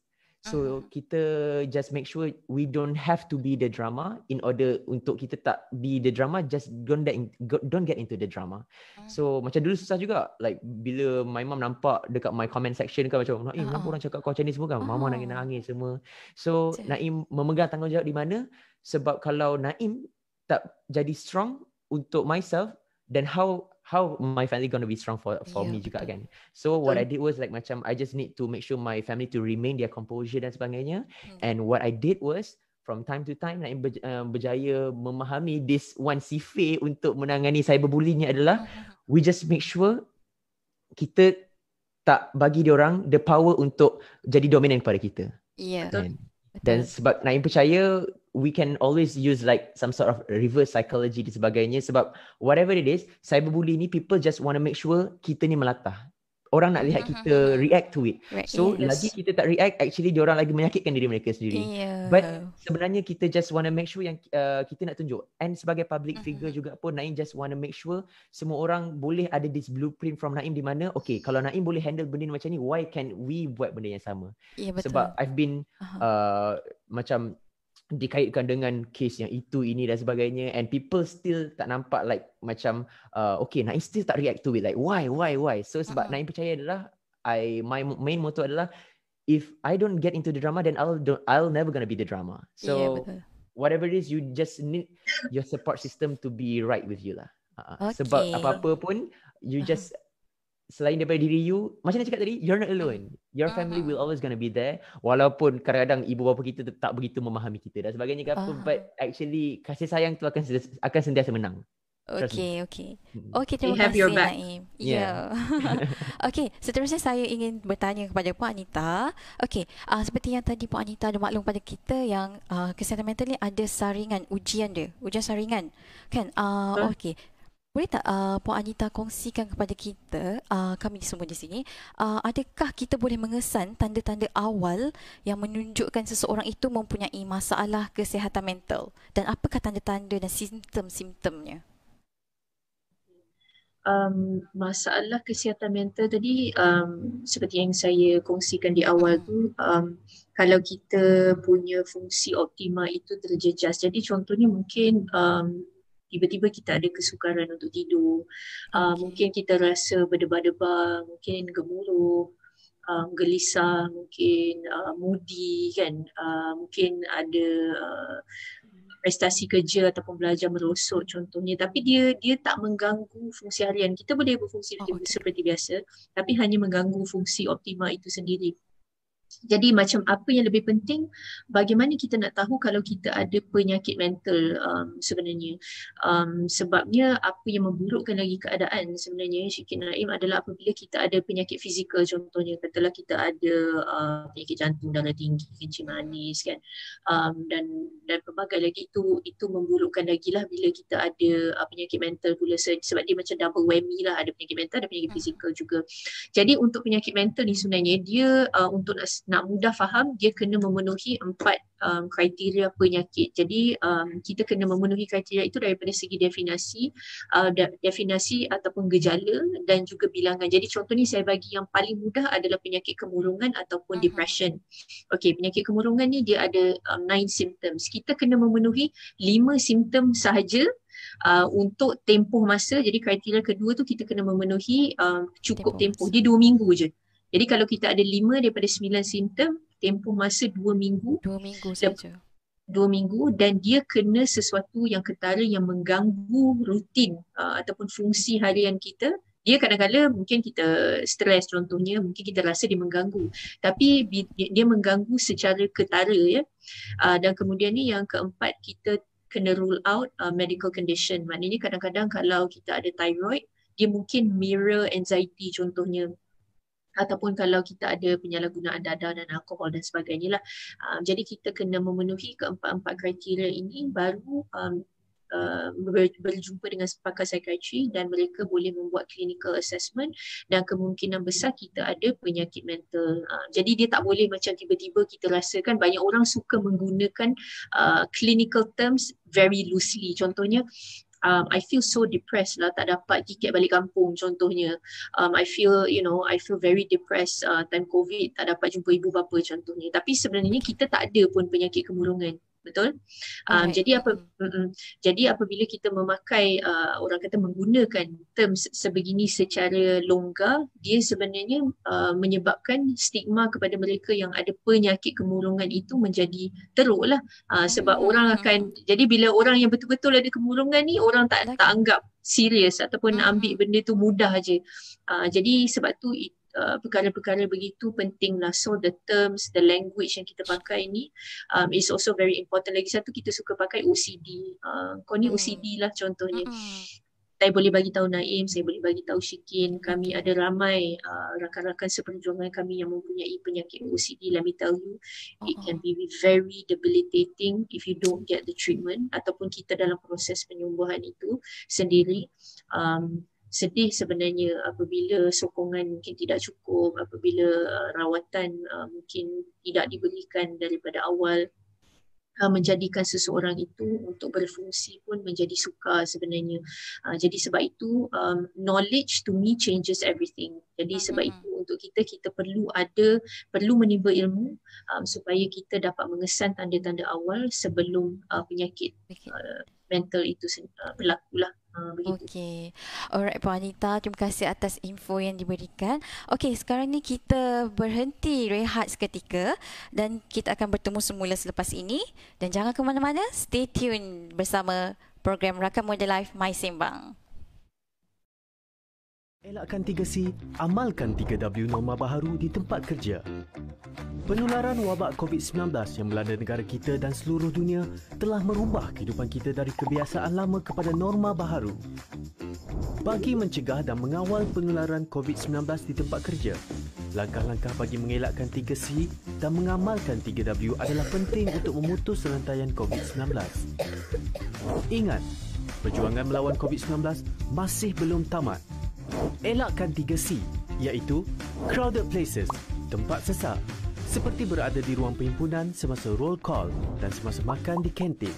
So uh-huh. kita just make sure we don't have to be the drama in order untuk kita tak be the drama just don't get don't get into the drama. Uh-huh. So macam dulu susah juga like bila my mom nampak dekat my comment section kan macam eh uh-huh. orang cakap kau Chinese semua kan uh-huh. mama ah. nangis-nangis semua. So Cik. Naim memegang tanggungjawab di mana sebab kalau Naim tak jadi strong untuk myself then how how my family gonna be strong for for yeah. me juga kan so what um, i did was like macam i just need to make sure my family to remain their composure dan sebagainya hmm. and what i did was from time to time nak ber, uh, berjaya memahami this one sifir untuk menangani cyberbullying ni adalah hmm, hmm, hmm. we just make sure kita tak bagi dia orang the power untuk jadi dominant pada kita yeah kan? dan sebab Naim percaya we can always use like some sort of reverse psychology dan sebagainya sebab whatever it is cyberbully ni people just want to make sure kita ni melata orang nak lihat kita uh-huh. react to it right. so yes. lagi kita tak react actually dia orang lagi menyakitkan diri mereka sendiri yeah. but sebenarnya kita just want to make sure yang uh, kita nak tunjuk and sebagai public uh-huh. figure juga pun Naim just want to make sure semua orang boleh ada this blueprint from Naim di mana okay kalau Naim boleh handle benda macam ni why can we buat benda yang sama yeah, sebab i've been uh-huh. uh, macam dikaitkan dengan kes yang itu ini dan sebagainya and people still tak nampak like macam uh, okay Naim still tak react to it like why why why so sebab uh-huh. Naim percaya adalah I my main motto adalah if I don't get into the drama then I'll don't, I'll never gonna be the drama so yeah, whatever it is you just need your support system to be right with you lah uh, uh. okay. sebab apa-apa pun you uh-huh. just uh-huh selain daripada diri you, macam nak cakap tadi, you're not alone. Your family uh-huh. will always gonna be there walaupun kadang-kadang ibu bapa kita tak begitu memahami kita dan sebagainya ke uh-huh. but ah. actually kasih sayang tu akan akan sentiasa menang. Okay, okay. Okay, terima kasih Naim. Yeah. yeah. okay, seterusnya saya ingin bertanya kepada Puan Anita. Okay, uh, seperti yang tadi Puan Anita ada maklum pada kita yang uh, kesihatan mental ni ada saringan, ujian dia. Ujian saringan. Kan? Uh, huh? Okay boleh tak uh, Puan Anita kongsikan kepada kita, uh, kami semua di sini, uh, adakah kita boleh mengesan tanda-tanda awal yang menunjukkan seseorang itu mempunyai masalah kesihatan mental? Dan apakah tanda-tanda dan simptom-simptomnya? Um, masalah kesihatan mental tadi um, seperti yang saya kongsikan di awal tu hmm. um, kalau kita punya fungsi optima itu terjejas jadi contohnya mungkin um, tiba-tiba kita ada kesukaran untuk tidur uh, mungkin kita rasa berdebar-debar mungkin gemuruh um, gelisah mungkin uh, moody kan uh, mungkin ada uh, prestasi kerja ataupun belajar merosot contohnya tapi dia dia tak mengganggu fungsi harian kita boleh berfungsi oh, seperti biasa tapi hanya mengganggu fungsi optima itu sendiri jadi macam apa yang lebih penting bagaimana kita nak tahu kalau kita ada penyakit mental um, sebenarnya um, sebabnya apa yang memburukkan lagi keadaan sebenarnya Syekh Naim adalah apabila kita ada penyakit fizikal contohnya katalah kita ada uh, penyakit jantung darah tinggi kencing manis kan um, dan dan pelbagai lagi itu itu memburukkan lagi lah bila kita ada uh, penyakit mental pula sebab dia macam double whammy lah ada penyakit mental ada penyakit hmm. fizikal juga jadi untuk penyakit mental ni sebenarnya dia uh, untuk nak nak mudah faham dia kena memenuhi empat um, kriteria penyakit. Jadi um, kita kena memenuhi kriteria itu daripada segi definasi uh, definasi ataupun gejala dan juga bilangan. Jadi contoh ni saya bagi yang paling mudah adalah penyakit kemurungan ataupun uh-huh. depression. Okey, penyakit kemurungan ni dia ada um, nine symptoms. Kita kena memenuhi lima simptom sahaja Uh, untuk tempoh masa jadi kriteria kedua tu kita kena memenuhi uh, cukup tempoh. tempoh dia dua minggu je jadi kalau kita ada lima daripada sembilan simptom, tempoh masa dua minggu. dua minggu saja. dua minggu dan dia kena sesuatu yang ketara yang mengganggu rutin uh, ataupun fungsi harian kita. Dia kadang-kadang mungkin kita stres contohnya, mungkin kita rasa dia mengganggu. Tapi dia mengganggu secara ketara ya. Uh, dan kemudian ni yang keempat kita kena rule out uh, medical condition. Maknanya kadang-kadang kalau kita ada thyroid, dia mungkin mirror anxiety contohnya ataupun kalau kita ada penyalahgunaan dadah dan alkohol dan sebagainya lah. Um, jadi kita kena memenuhi keempat-empat kriteria ini baru um, Uh, berjumpa dengan pakar psikiatri dan mereka boleh membuat clinical assessment dan kemungkinan besar kita ada penyakit mental. Uh, jadi dia tak boleh macam tiba-tiba kita rasakan banyak orang suka menggunakan uh, clinical terms very loosely. Contohnya um, I feel so depressed lah tak dapat tiket balik kampung contohnya um, I feel you know I feel very depressed uh, time covid tak dapat jumpa ibu bapa contohnya tapi sebenarnya kita tak ada pun penyakit kemurungan betul okay. Ah, um, jadi apa mm, jadi apabila kita memakai uh, orang kata menggunakan term sebegini secara longgar dia sebenarnya uh, menyebabkan stigma kepada mereka yang ada penyakit kemurungan itu menjadi teruklah uh, hmm. sebab mm. orang akan jadi bila orang yang betul-betul ada kemurungan ni orang tak tak anggap serius ataupun mm. ambil benda tu mudah aje uh, jadi sebab tu it, Uh, perkara-perkara begitu penting lah. So the terms, the language yang kita pakai ni um, is also very important. Lagi satu kita suka pakai OCD. Uh, kau ni hmm. OCD lah contohnya. Hmm. Saya boleh bagi tahu Naim, saya boleh bagi tahu Shikin. Kami ada ramai uh, rakan-rakan seperjuangan kami yang mempunyai penyakit OCD. Let me tell you, it hmm. can be very debilitating if you don't get the treatment ataupun kita dalam proses penyembuhan itu sendiri. Um, sedih sebenarnya apabila sokongan mungkin tidak cukup apabila uh, rawatan uh, mungkin tidak diberikan daripada awal uh, menjadikan seseorang itu untuk berfungsi pun menjadi suka sebenarnya. Uh, jadi sebab itu um, knowledge to me changes everything. Jadi sebab mm-hmm. itu untuk kita kita perlu ada perlu menimba ilmu um, supaya kita dapat mengesan tanda-tanda awal sebelum uh, penyakit uh, mental itu uh, berlaku lah. Uh, okay. Alright Puan Anita, terima kasih atas info yang diberikan. Okay, sekarang ni kita berhenti rehat seketika dan kita akan bertemu semula selepas ini. Dan jangan ke mana-mana, stay tune bersama program Rakan Model Live My Sembang. Elakkan 3C, amalkan 3W norma baharu di tempat kerja. Penularan wabak COVID-19 yang melanda negara kita dan seluruh dunia telah merubah kehidupan kita dari kebiasaan lama kepada norma baharu. Bagi mencegah dan mengawal penularan COVID-19 di tempat kerja, langkah-langkah bagi mengelakkan 3C dan mengamalkan 3W adalah penting untuk memutus rantaian COVID-19. Ingat, perjuangan melawan COVID-19 masih belum tamat. Elakkan 3C iaitu crowded places, tempat sesak seperti berada di ruang perhimpunan semasa roll call dan semasa makan di kantin.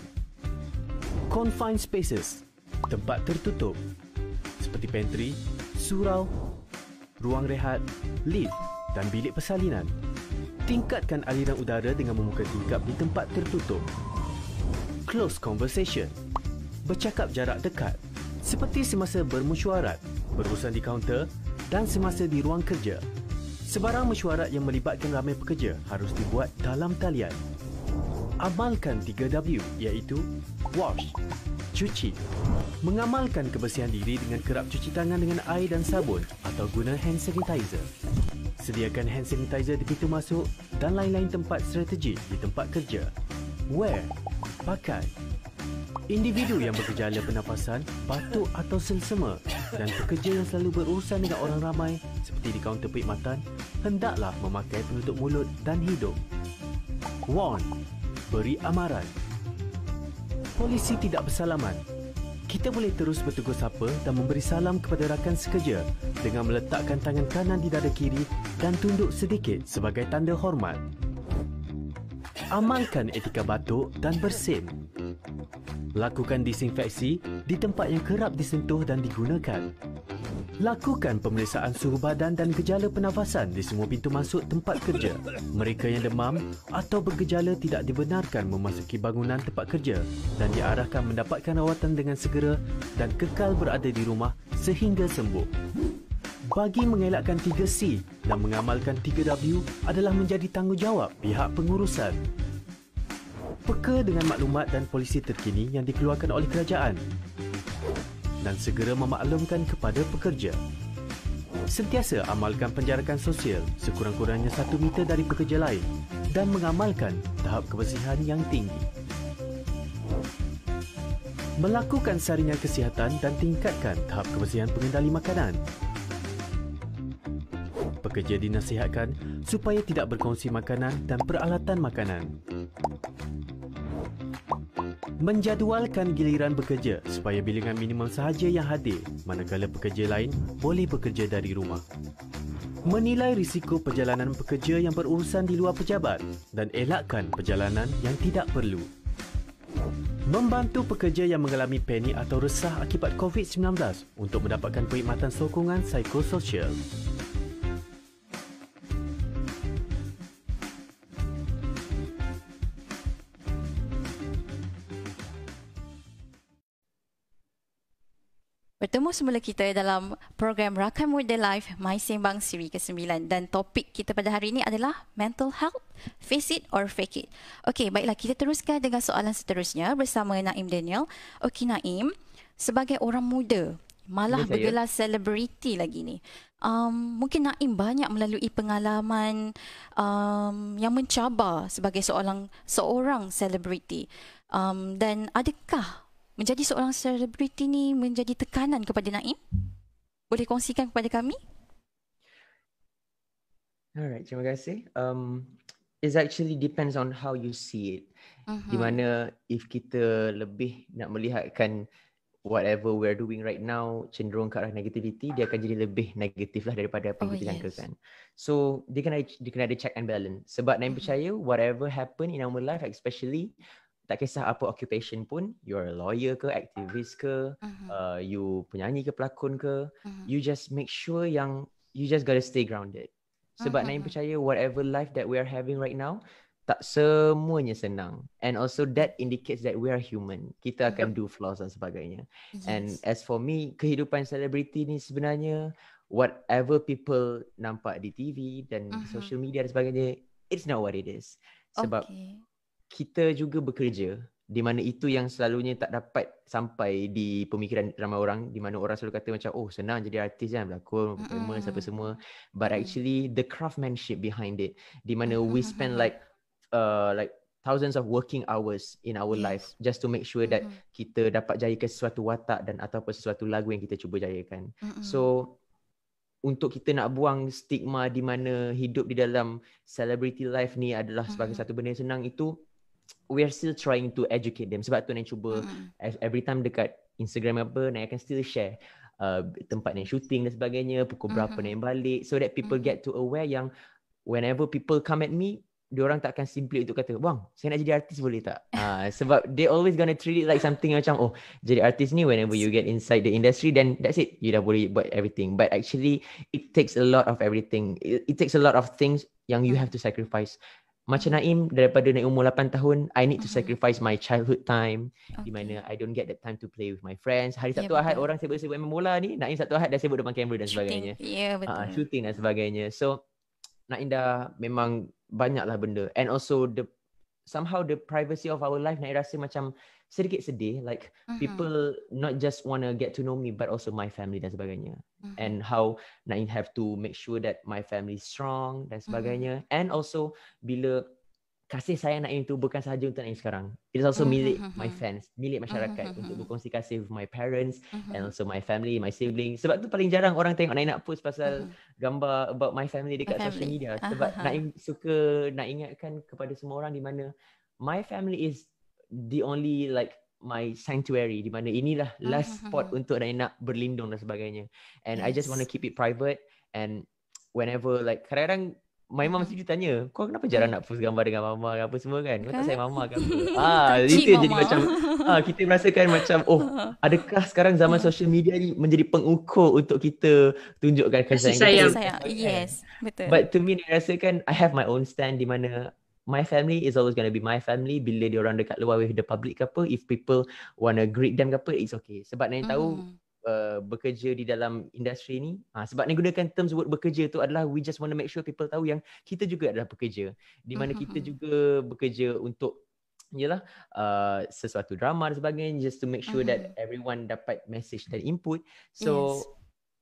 Confined spaces, tempat tertutup seperti pantry, surau, ruang rehat, lift dan bilik persalinan. Tingkatkan aliran udara dengan memukul tingkap di tempat tertutup. Close conversation. Bercakap jarak dekat. Seperti semasa bermusyawarat berurusan di kaunter dan semasa di ruang kerja. Sebarang mesyuarat yang melibatkan ramai pekerja harus dibuat dalam talian. Amalkan 3W iaitu wash, cuci. Mengamalkan kebersihan diri dengan kerap cuci tangan dengan air dan sabun atau guna hand sanitizer. Sediakan hand sanitizer di pintu masuk dan lain-lain tempat strategi di tempat kerja. Wear, pakai, Individu yang bergejala pernafasan, batuk atau selsema dan pekerja yang selalu berurusan dengan orang ramai seperti di kaunter perkhidmatan, hendaklah memakai penutup mulut dan hidung. Warn, beri amaran. Polisi tidak bersalaman. Kita boleh terus bertugas sapa dan memberi salam kepada rakan sekerja dengan meletakkan tangan kanan di dada kiri dan tunduk sedikit sebagai tanda hormat. Amalkan etika batuk dan bersin. Lakukan disinfeksi di tempat yang kerap disentuh dan digunakan. Lakukan pemeriksaan suhu badan dan gejala penafasan di semua pintu masuk tempat kerja. Mereka yang demam atau bergejala tidak dibenarkan memasuki bangunan tempat kerja dan diarahkan mendapatkan rawatan dengan segera dan kekal berada di rumah sehingga sembuh. Bagi mengelakkan 3C dan mengamalkan 3W adalah menjadi tanggungjawab pihak pengurusan peka dengan maklumat dan polisi terkini yang dikeluarkan oleh kerajaan dan segera memaklumkan kepada pekerja. Sentiasa amalkan penjarakan sosial sekurang-kurangnya satu meter dari pekerja lain dan mengamalkan tahap kebersihan yang tinggi. Melakukan saringan kesihatan dan tingkatkan tahap kebersihan pengendali makanan pekerja dinasihatkan supaya tidak berkongsi makanan dan peralatan makanan. Menjadualkan giliran bekerja supaya bilangan minimum sahaja yang hadir manakala pekerja lain boleh bekerja dari rumah. Menilai risiko perjalanan pekerja yang berurusan di luar pejabat dan elakkan perjalanan yang tidak perlu. Membantu pekerja yang mengalami panik atau resah akibat COVID-19 untuk mendapatkan perkhidmatan sokongan psikososial. Bertemu semula kita dalam program Rakan Muda Life My Sembang Siri ke-9 dan topik kita pada hari ini adalah mental health, face it or fake it. Okey, baiklah kita teruskan dengan soalan seterusnya bersama Naim Daniel. Okey Naim, sebagai orang muda, malah ya, bergelar selebriti lagi ni. Um, mungkin Naim banyak melalui pengalaman um, yang mencabar sebagai seorang seorang selebriti. Um, dan adakah menjadi seorang selebriti ni menjadi tekanan kepada Naim? Boleh kongsikan kepada kami? Alright, terima kasih. Um, it actually depends on how you see it. Uh-huh. Di mm-hmm. mana if kita lebih nak melihatkan whatever we're doing right now cenderung ke arah negativiti, dia akan jadi lebih negatif lah daripada apa yang oh, kita jangkakan. Yes. So, dia kena, dia kena ada check and balance. Sebab uh-huh. percaya whatever happen in our life, especially tak kisah apa occupation pun you are a lawyer ke activist ke uh-huh. uh, you penyanyi ke pelakon ke uh-huh. you just make sure yang you just gotta stay grounded sebab uh-huh. Mhm, Naim percaya whatever life that we are having right now tak semuanya senang and also that indicates that we are human kita akan yep. do flaws dan sebagainya yes. and as for me kehidupan selebriti ni sebenarnya whatever people nampak di TV dan uh-huh. social media dan sebagainya it's not what it is sebab okay kita juga bekerja di mana itu yang selalunya tak dapat sampai di pemikiran ramai orang di mana orang selalu kata macam oh senang jadi artis kan berlakon performance apa semua but actually the craftsmanship behind it di mana mm-hmm. we spend like uh like thousands of working hours in our yes. life just to make sure that mm-hmm. kita dapat jayakan sesuatu watak dan atau apa sesuatu lagu yang kita cuba jayakan mm-hmm. so untuk kita nak buang stigma di mana hidup di dalam celebrity life ni adalah sebagai mm-hmm. satu benda yang senang itu we are still trying to educate them sebab tu nak cuba mm every time dekat Instagram apa nak akan still share Uh, tempat yang shooting dan sebagainya pukul berapa uh-huh. Mm-hmm. yang balik so that people uh-huh. get mm-hmm. to aware yang whenever people come at me dia orang tak simply untuk kata bang saya nak jadi artis boleh tak uh, sebab they always gonna treat it like something macam oh jadi artis ni whenever you get inside the industry then that's it you dah boleh buat everything but actually it takes a lot of everything it, it takes a lot of things yang you mm. have to sacrifice macam Naim daripada naik umur 8 tahun I need to mm-hmm. sacrifice my childhood time okay. di mana I don't get the time to play with my friends hari ya, Sabtu yeah, Ahad orang sibuk-sibuk main bola ni Naim Sabtu Ahad dah sibuk depan kamera dan sebagainya shooting. Ya, yeah betul uh, shooting dan sebagainya so Naim dah memang banyaklah benda and also the somehow the privacy of our life Naim rasa macam sedikit sedih like mm-hmm. people not just want to get to know me but also my family dan sebagainya mm-hmm. and how I have to make sure that my family strong dan mm-hmm. sebagainya mm-hmm. and also bila kasih saya Naim itu bukan sahaja untuk Naim sekarang it is also mm-hmm. milik mm-hmm. my fans milik masyarakat mm-hmm. untuk berkongsi kasih with my parents mm-hmm. and also my family my siblings sebab tu paling jarang orang tengok Naim nak post pasal mm-hmm. gambar about my family dekat my family. social media ah, sebab uh-huh. Naim suka nak ingatkan kepada semua orang di mana my family is the only like my sanctuary di mana inilah ah, last uh-huh. spot ha. untuk saya nak berlindung dan sebagainya and yes. I just want to keep it private and whenever like kadang-kadang my mom mesti mm-hmm. tanya kau kenapa jarang yeah. nak post gambar dengan mama dan apa semua kan kau tak sayang mama kan ah itu jadi macam ah kita merasakan macam oh adakah sekarang zaman yeah. Hmm. social media ni menjadi pengukur untuk kita tunjukkan kasih sayang, sayang. Kita, sayang. Kan? yes betul but to me ni rasakan I have my own stand di mana my family is always going to be my family bila dia orang dekat luar with the public ke apa if people want to greet them ke apa it's okay sebab mm. tahu hmm. uh, bekerja di dalam industri ni ha, sebab nenek gunakan terms word bekerja tu adalah we just want to make sure people tahu yang kita juga adalah pekerja di mana mm-hmm. kita hmm. juga bekerja untuk ialah uh, sesuatu drama dan sebagainya just to make sure mm-hmm. that hmm. everyone dapat message dan input so yes.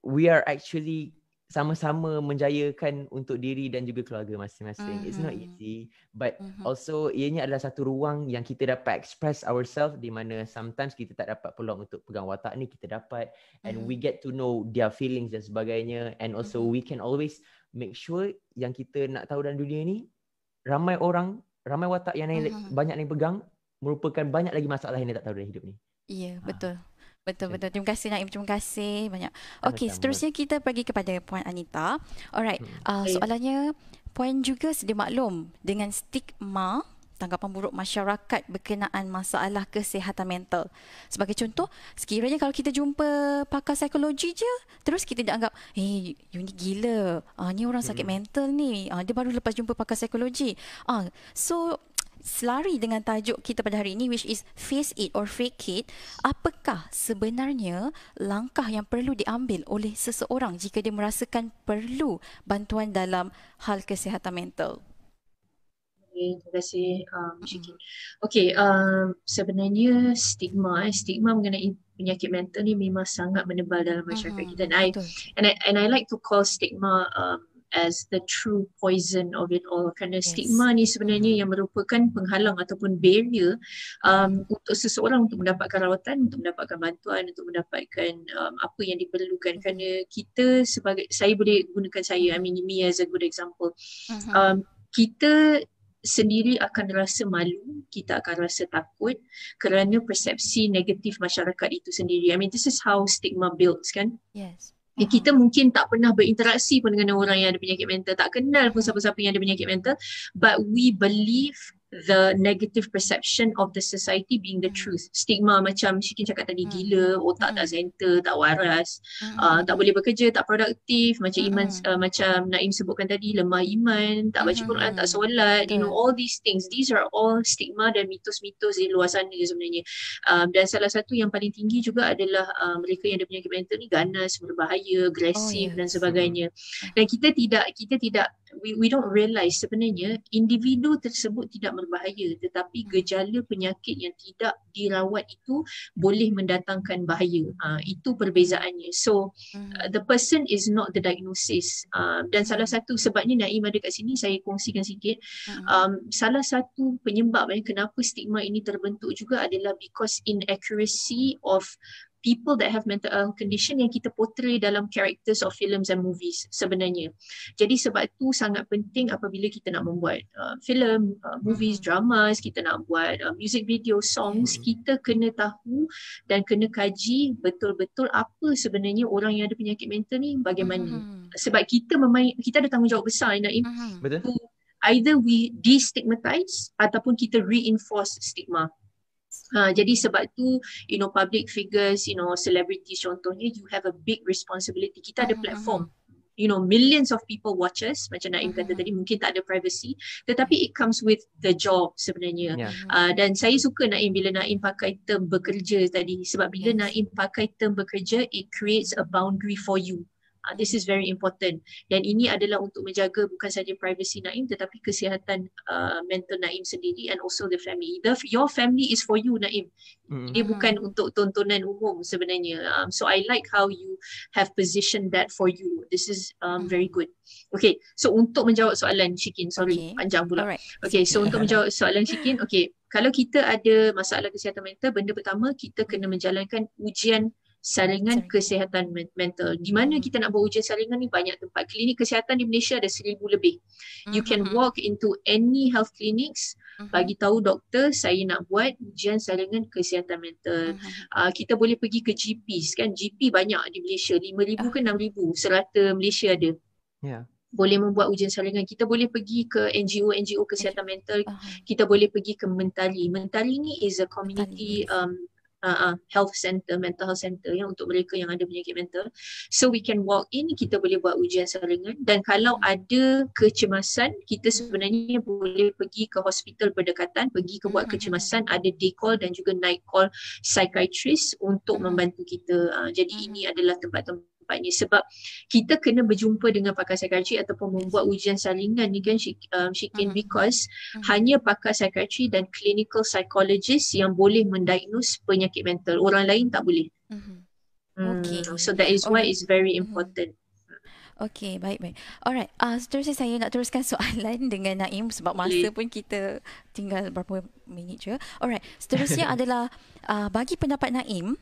we are actually sama-sama menjayakan untuk diri dan juga keluarga masing-masing. Mm-hmm. It's not mm-hmm. easy, but mm-hmm. also ianya adalah satu ruang yang kita dapat express ourselves di mana sometimes kita tak dapat peluang untuk pegang watak ni kita dapat and mm-hmm. we get to know their feelings dan sebagainya and also mm-hmm. we can always make sure yang kita nak tahu dalam dunia ni ramai orang, ramai watak yang mm-hmm. banyak yang pegang merupakan banyak lagi masalah yang dia tak tahu dalam hidup ni. Ya, yeah, ha. betul. Betul betul. Terima kasih Naim. Terima kasih banyak. Okey, seterusnya kita pergi kepada Puan Anita. Alright. Hmm. Uh, soalannya Puan juga sedia maklum dengan stigma tanggapan buruk masyarakat berkenaan masalah kesihatan mental. Sebagai contoh, sekiranya kalau kita jumpa pakar psikologi je, terus kita dah anggap, eh, hey, you ni gila. Ah, ni orang sakit hmm. mental ni. Ah, dia baru lepas jumpa pakar psikologi. Ah, so, selari dengan tajuk kita pada hari ini which is face it or fake it apakah sebenarnya langkah yang perlu diambil oleh seseorang jika dia merasakan perlu bantuan dalam hal kesihatan mental Terima kasih uh, okay, um, sebenarnya stigma, eh, stigma mengenai penyakit mental ni memang sangat menebal dalam masyarakat kita. And I, and I, and I like to call stigma um, as the true poison of it all kerana yes. stigma ni sebenarnya yang merupakan penghalang ataupun barrier um, untuk seseorang untuk mendapatkan rawatan untuk mendapatkan bantuan untuk mendapatkan um, apa yang diperlukan mm kerana kita sebagai saya boleh gunakan saya I mean me as a good example mm-hmm. um, kita sendiri akan rasa malu, kita akan rasa takut kerana persepsi negatif masyarakat itu sendiri. I mean this is how stigma builds kan? Yes. Yang eh, kita mungkin tak pernah berinteraksi pun dengan orang yang ada penyakit mental, tak kenal pun siapa-siapa yang ada penyakit mental, but we believe the negative perception of the society being the hmm. truth stigma macam Syikin cakap tadi mm. gila otak mm. tak hmm. center tak waras mm. uh, tak boleh bekerja tak produktif macam mm. iman hmm. uh, macam Naim sebutkan tadi lemah iman tak baca mm. Quran tak solat mm. you know all these things these are all stigma dan mitos-mitos di luar sana sebenarnya um, dan salah satu yang paling tinggi juga adalah um, mereka yang ada penyakit mental ni ganas berbahaya oh, agresif oh, ya. yes. dan sebagainya dan kita tidak kita tidak we we don't realize sebenarnya individu tersebut tidak berbahaya tetapi gejala penyakit yang tidak dirawat itu boleh mendatangkan bahaya uh, itu perbezaannya so hmm. uh, the person is not the diagnosis uh, dan salah satu sebabnya Naim ada kat sini saya kongsikan sikit hmm. um, salah satu penyebab eh, kenapa stigma ini terbentuk juga adalah because inaccuracy of people that have mental health condition yang kita portray dalam characters of films and movies sebenarnya. Jadi sebab itu sangat penting apabila kita nak membuat uh, film, uh, movies, hmm. dramas, kita nak buat uh, music video, songs, hmm. kita kena tahu dan kena kaji betul-betul apa sebenarnya orang yang ada penyakit mental ni bagaimana. Hmm. Sebab kita memain, kita ada tanggungjawab besar nak Naim. Betul. Either we destigmatize ataupun kita reinforce stigma. Ha, jadi sebab tu you know public figures you know celebrities contohnya you have a big responsibility kita ada mm-hmm, platform mm-hmm. you know millions of people watches macam nak kata mm-hmm. tadi mungkin tak ada privacy tetapi it comes with the job sebenarnya yeah. uh, dan saya suka Naim bila Naim pakai term bekerja tadi sebab bila yes. Naim pakai term bekerja it creates a boundary for you uh, this is very important dan ini adalah untuk menjaga bukan saja privacy Naim tetapi kesihatan uh, mental Naim sendiri and also the family the, your family is for you Naim mm. Mm-hmm. ini bukan untuk tontonan umum sebenarnya um, so I like how you have positioned that for you this is um, very good okay so untuk menjawab soalan Shikin sorry okay. panjang pula Alright. okay so untuk menjawab soalan Shikin okay kalau kita ada masalah kesihatan mental benda pertama kita kena menjalankan ujian salingan kesihatan mental. Di mana hmm. kita nak buat ujian salingan ni banyak tempat. Klinik kesihatan di Malaysia ada seribu lebih. You can hmm, hmm, walk into any health clinics bagi tahu doktor saya nak buat ujian salingan kesihatan mental. Uh, kita boleh pergi ke GP kan. GP banyak di Malaysia. 5,000 ah. ke 6,000 serata Malaysia ada. Yeah. Boleh membuat ujian salingan. Kita boleh pergi ke NGO-NGO kesihatan mental. Kita boleh pergi ke mentali. Mentali ni is a community um, uh, health center, mental health center yang untuk mereka yang ada penyakit mental. So we can walk in, kita boleh buat ujian saringan dan kalau ada kecemasan, kita sebenarnya boleh pergi ke hospital berdekatan, pergi ke buat mm-hmm. kecemasan, ada day call dan juga night call psychiatrist untuk mm-hmm. membantu kita. Uh, jadi mm-hmm. ini adalah tempat-tempat tempat sebab kita kena berjumpa dengan pakar psikiatri ataupun membuat ujian salingan ni kan um, Syikin mm-hmm. because mm-hmm. hanya pakar psikiatri dan clinical psychologist yang boleh mendiagnose penyakit mental orang lain tak boleh. Mm-hmm. Okay. Mm, so that is why oh. it's very hmm. important. Mm-hmm. Okay, baik-baik. Alright, uh, seterusnya saya nak teruskan soalan dengan Naim sebab masa pun kita tinggal berapa minit je. Alright, seterusnya adalah uh, bagi pendapat Naim,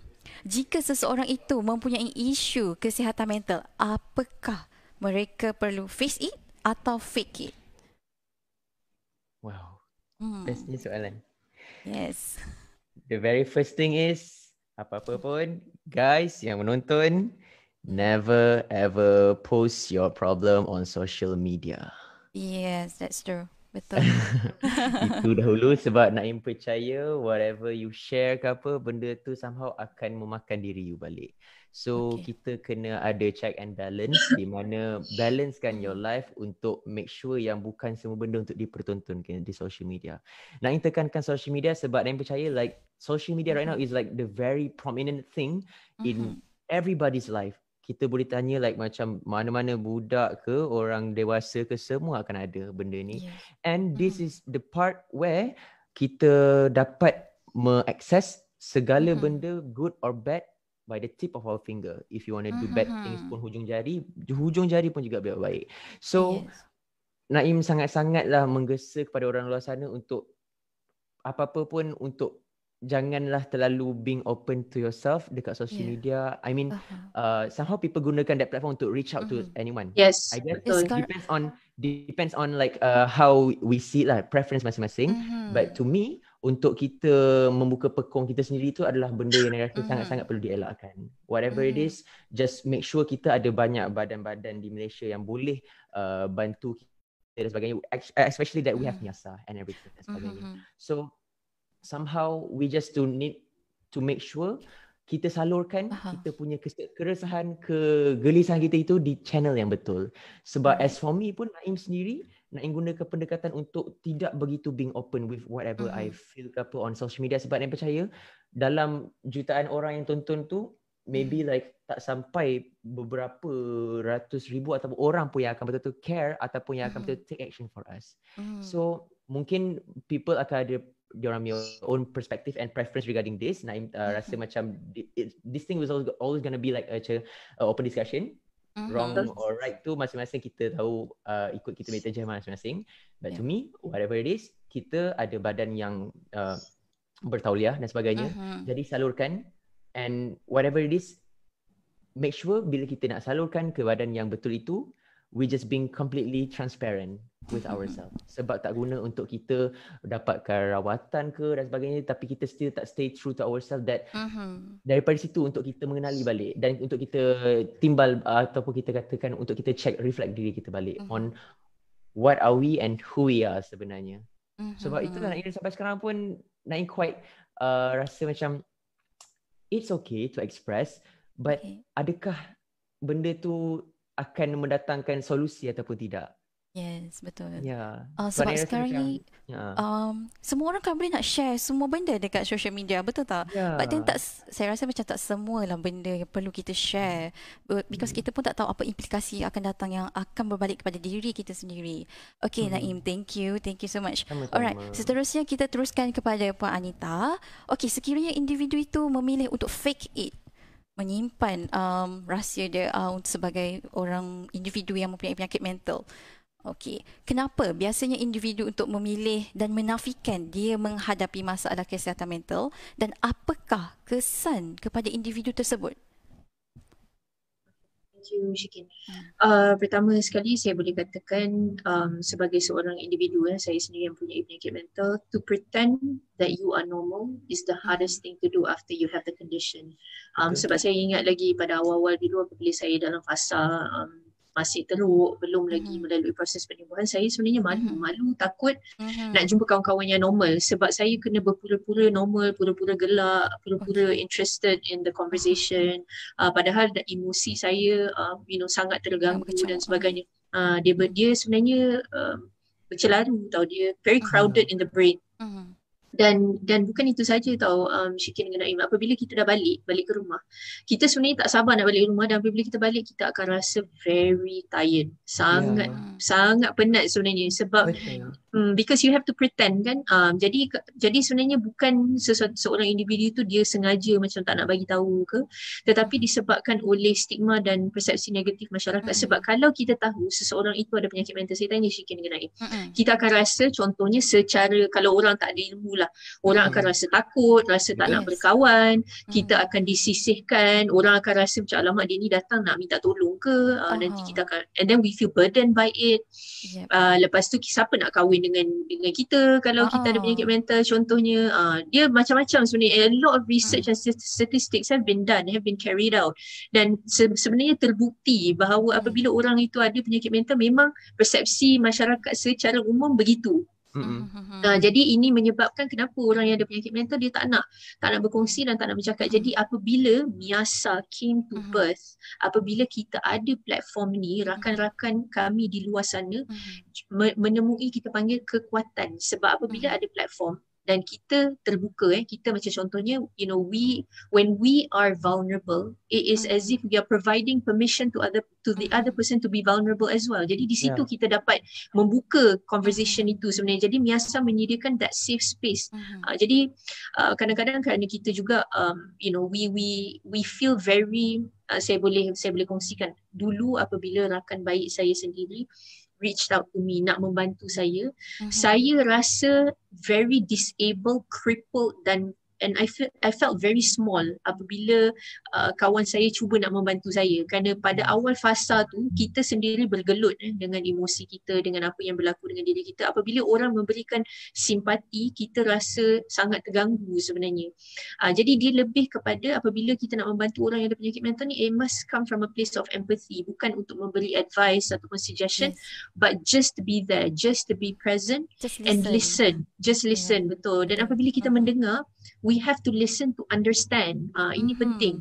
jika seseorang itu mempunyai isu kesihatan mental, apakah mereka perlu face it atau fake it? Wow. Hmm. Bestnya soalan. Yes. The very first thing is, apa-apa pun, guys yang menonton, never ever post your problem on social media. Yes, that's true. Betul. itu dahulu sebab Naim percaya whatever you share ke apa, benda tu somehow akan memakan diri you balik. So okay. kita kena ada check and balance di mana balancekan your life untuk make sure yang bukan semua benda untuk dipertontonkan di social media. Nak tekankan social media sebab Naim percaya like social media right now mm-hmm. is like the very prominent thing in mm-hmm. everybody's life kita boleh tanya like macam mana-mana budak ke orang dewasa ke semua akan ada benda ni yeah. and this mm-hmm. is the part where kita dapat mengakses segala mm-hmm. benda good or bad by the tip of our finger if you want to mm-hmm. do bad things mm-hmm. pun hujung jari hujung jari pun juga biar baik so yes. Naim sangat-sangatlah menggesa kepada orang luar sana untuk apa-apa pun untuk janganlah terlalu being open to yourself dekat social yeah. media. I mean, uh-huh. uh, somehow people gunakan that platform untuk reach out mm-hmm. to anyone. Yes. I guess so it depends on depends on like uh, how we see lah preference masing-masing. Mm-hmm. But to me, untuk kita membuka pekong kita sendiri itu adalah benda yang rasa mm-hmm. sangat-sangat perlu dielakkan. Whatever mm-hmm. it is, just make sure kita ada banyak badan-badan di Malaysia yang boleh uh, bantu kita dan sebagainya. Especially that we have mm mm-hmm. NYASA and everything Mm-hmm. So, somehow we just to need to make sure kita salurkan uh-huh. kita punya keresahan kegelisahan kita itu di channel yang betul sebab hmm. as for me pun Naim sendiri nak gunakan pendekatan untuk tidak begitu being open with whatever uh-huh. I hmm. feel ke apa on social media sebab saya percaya dalam jutaan orang yang tonton tu maybe hmm. like tak sampai beberapa ratus ribu atau orang pun yang akan betul-betul care ataupun yang akan betul-betul take action for us. Mm. So mungkin people akan ada diorang your own perspective and preference regarding this Naim uh, mm-hmm. rasa macam it, this thing was always, always gonna be like a, a uh, open discussion mm-hmm. wrong or right tu masing-masing kita tahu uh, ikut kita meter jam masing-masing but yeah. to me whatever it is kita ada badan yang uh, bertauliah dan sebagainya mm-hmm. jadi salurkan and whatever it is make sure bila kita nak salurkan ke badan yang betul itu we just being completely transparent with ourselves sebab tak guna untuk kita dapatkan rawatan ke dan sebagainya tapi kita still tak stay true to ourselves that uh-huh. daripada situ untuk kita mengenali balik dan untuk kita timbal uh, ataupun kita katakan untuk kita check reflect diri kita balik uh-huh. on what are we and who we are sebenarnya uh-huh. sebab itu kan sampai sekarang pun naik quite uh, rasa macam it's okay to express but okay. adakah benda tu akan mendatangkan solusi ataupun tidak. Yes, betul. Ya. Yeah. Uh, sebab Pada sekarang ni yeah. um semua orang kan boleh nak share semua benda dekat social media, betul tak? Yeah. But then tak saya rasa macam tak semualah benda yang perlu kita share hmm. because hmm. kita pun tak tahu apa implikasi akan datang yang akan berbalik kepada diri kita sendiri. Okay hmm. Naim, thank you. Thank you so much. Sama-sama. Alright, seterusnya kita teruskan kepada Puan Anita. Okay, sekiranya individu itu memilih untuk fake it menyimpan um, rahsia dia uh, sebagai orang individu yang mempunyai penyakit mental. Okey, kenapa biasanya individu untuk memilih dan menafikan dia menghadapi masalah kesihatan mental dan apakah kesan kepada individu tersebut? you Syakin. Hmm. Uh, pertama sekali saya boleh katakan um, sebagai seorang individu ya, saya sendiri yang punya penyakit mental to pretend that you are normal is the hardest thing to do after you have the condition. Um, sebab saya ingat lagi pada awal-awal dulu apabila saya dalam fasa um, masih teruk belum lagi hmm. melalui proses penyembuhan saya sebenarnya malu hmm. malu takut hmm nak jumpa kawan-kawan yang normal sebab saya kena berpura-pura normal pura-pura gelak pura-pura interested in the conversation uh, padahal emosi saya uh, you know sangat terganggu dan sebagainya uh, dia dia sebenarnya uh, bercelaru tau dia very hmm. crowded mm-hmm. in the brain mm-hmm dan dan bukan itu saja tau um, Syekin dengan Naim apabila kita dah balik balik ke rumah kita sebenarnya tak sabar nak balik rumah dan apabila kita balik kita akan rasa very tired sangat yeah. sangat penat sebenarnya sebab um, because you have to pretend kan um, jadi jadi sebenarnya bukan sesuatu seorang individu itu dia sengaja macam tak nak bagi tahu ke tetapi disebabkan oleh stigma dan persepsi negatif masyarakat mm. sebab kalau kita tahu seseorang itu ada penyakit mental saya tanya Syekin dengan Naim mm-hmm. kita akan rasa contohnya secara kalau orang tak ada ilmu lah lah orang akan rasa takut rasa tak yes. nak berkawan hmm. kita akan disisihkan orang akan rasa macam alamak dia ni datang nak minta tolong ke uh, uh-huh. nanti kita akan and then we feel burdened by it yep. uh, lepas tu siapa nak kahwin dengan dengan kita kalau uh-huh. kita ada ah. penyakit mental contohnya uh, dia macam-macam sebenarnya a lot of research uh and statistics have been done have been carried out dan se- sebenarnya terbukti bahawa hmm. apabila yeah. orang itu ada penyakit mental memang persepsi masyarakat secara umum begitu Mm-hmm. Uh, jadi ini menyebabkan kenapa orang yang ada penyakit mental dia tak nak tak nak berkongsi dan tak nak bercakap. Mm-hmm. Jadi apabila Miasa came to mm-hmm. birth, apabila kita ada platform ni, rakan-rakan kami di luar sana mm-hmm. menemui kita panggil kekuatan sebab apabila mm-hmm. ada platform, dan kita terbuka eh kita macam contohnya you know we when we are vulnerable it is as mm-hmm. if we are providing permission to other to the mm-hmm. other person to be vulnerable as well jadi di situ yeah. kita dapat membuka conversation mm-hmm. itu sebenarnya jadi miasa menyediakan that safe space mm-hmm. uh, jadi uh, kadang-kadang kerana kita juga um, you know we we we feel very uh, saya boleh saya boleh kongsikan dulu apabila rakan baik saya sendiri reached out to me nak membantu saya, mm-hmm. saya rasa very disabled, crippled dan and I felt I felt very small apabila uh, kawan saya cuba nak membantu saya kerana pada hmm. awal fasa tu kita sendiri bergelut eh, dengan emosi kita dengan apa yang berlaku dengan diri kita apabila orang memberikan simpati kita rasa sangat terganggu sebenarnya uh, jadi dia lebih kepada apabila kita nak membantu orang yang ada penyakit mental ni it must come from a place of empathy bukan untuk memberi advice ataupun suggestion yes. but just to be there just to be present just and listen. listen just listen yeah. betul dan apabila kita yeah. Mm-hmm. mendengar we have to listen to understand. Uh, mm-hmm. Ini hmm. penting.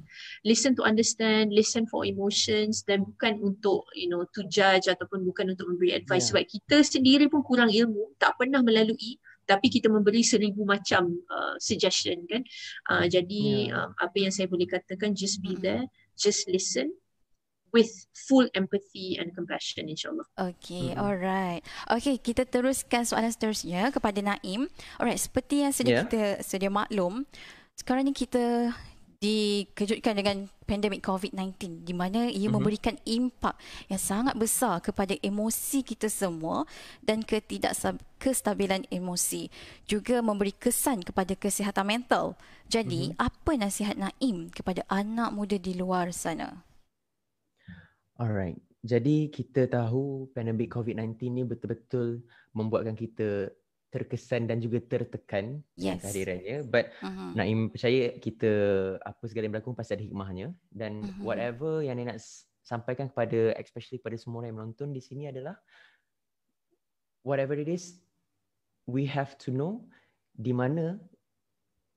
Listen to understand, listen for emotions dan bukan untuk you know to judge ataupun bukan untuk memberi advice. Yeah. Sebab kita sendiri pun kurang ilmu, tak pernah melalui tapi kita memberi seribu macam uh, suggestion kan. Uh, jadi yeah. Ya. uh, apa yang saya boleh katakan just be hmm. there, just listen with full empathy and compassion insyaallah. Okay, mm. alright. Okay, kita teruskan soalan seterusnya kepada Naim. Alright, seperti yang sudah yeah. kita sedia maklum, sekarang ni kita dikejutkan dengan pandemik COVID-19 di mana ia mm-hmm. memberikan mm-hmm. impak yang sangat besar kepada emosi kita semua dan ketidak kestabilan emosi juga memberi kesan kepada kesihatan mental. Jadi, mm-hmm. apa nasihat Naim kepada anak muda di luar sana? Alright. Jadi kita tahu pandemik COVID-19 ni betul-betul membuatkan kita terkesan dan juga tertekan yes. kehadirannya. But uh-huh. Mm-hmm. Naim percaya kita apa segala yang berlaku pasti ada hikmahnya. Dan uh-huh. whatever yang Naim nak sampaikan kepada especially kepada semua orang yang menonton di sini adalah whatever it is, we have to know di mana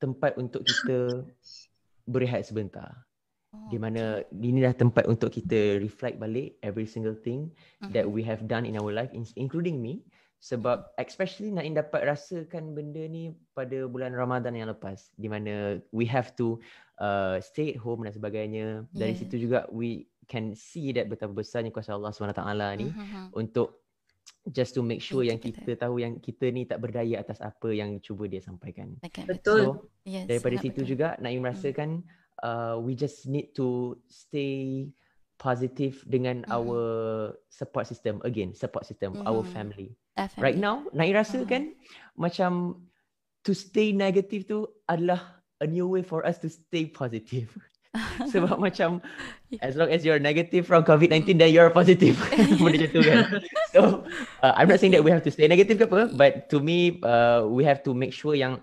tempat untuk kita berehat sebentar. Oh, di mana ini dah tempat untuk kita reflect balik every single thing mm-hmm. that we have done in our life including me sebab mm-hmm. especially nak dapat rasakan benda ni pada bulan Ramadan yang lepas di mana we have to uh, stay at home dan sebagainya dari situ juga we can see that betapa besarnya kuasa Allah SWT ni mm-hmm, mm-hmm. untuk just to make sure yang kita tahu yang kita ni tak berdaya atas apa yang cuba dia sampaikan okay, betul so, yes, daripada situ betul. juga nak merasakan mm. mm-hmm uh, we just need to stay positive dengan mm. our support system again support system mm. our mm-hmm. family Definitely. right now naik rasa uh-huh. kan macam to stay negative tu adalah a new way for us to stay positive sebab macam as long as you're negative from covid-19 then you're positive benda tu kan so uh, i'm not saying that we have to stay negative ke apa but to me uh, we have to make sure yang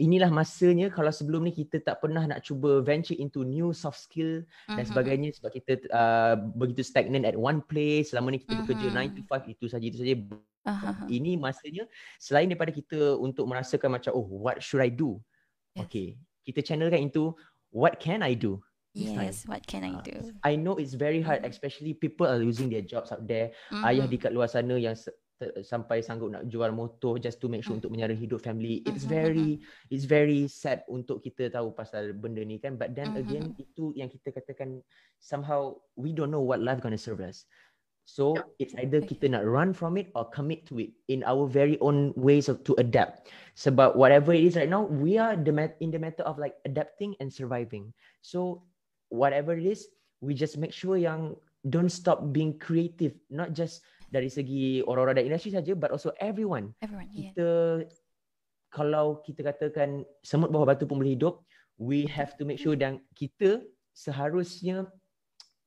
inilah masanya kalau sebelum ni kita tak pernah nak cuba venture into new soft skill uh-huh. dan mhm. sebagainya sebab kita uh, begitu stagnant at one place selama ni kita uh-huh. bekerja 9 mhm. to 5 itu saja itu saja uh-huh. ini masanya selain daripada kita untuk merasakan macam oh what should i do yes. okay kita channelkan into what can i do Yes, time. what can I ah, do? I know it's very hard, mhm. especially people are losing their jobs out there. Mm-hmm. Ayah di kat luar sana yang sampai sanggup nak jual motor just to make sure hmm. untuk menyara hidup family it's hmm, hmm, very it's very sad untuk kita tahu pasal benda ni kan but then again itu yang kita katakan somehow we don't know what life gonna serve us so it's either kita nak run from it or commit to it in our very own ways of to adapt sebab whatever it is right now we are the in the matter of like adapting and surviving so whatever it is we just make sure yang don't stop being creative not just dari segi orang-orang dalam industri saja but also everyone. Everyone. Kita yeah. kalau kita katakan semut bawah batu pun boleh hidup, we have to make sure dan kita seharusnya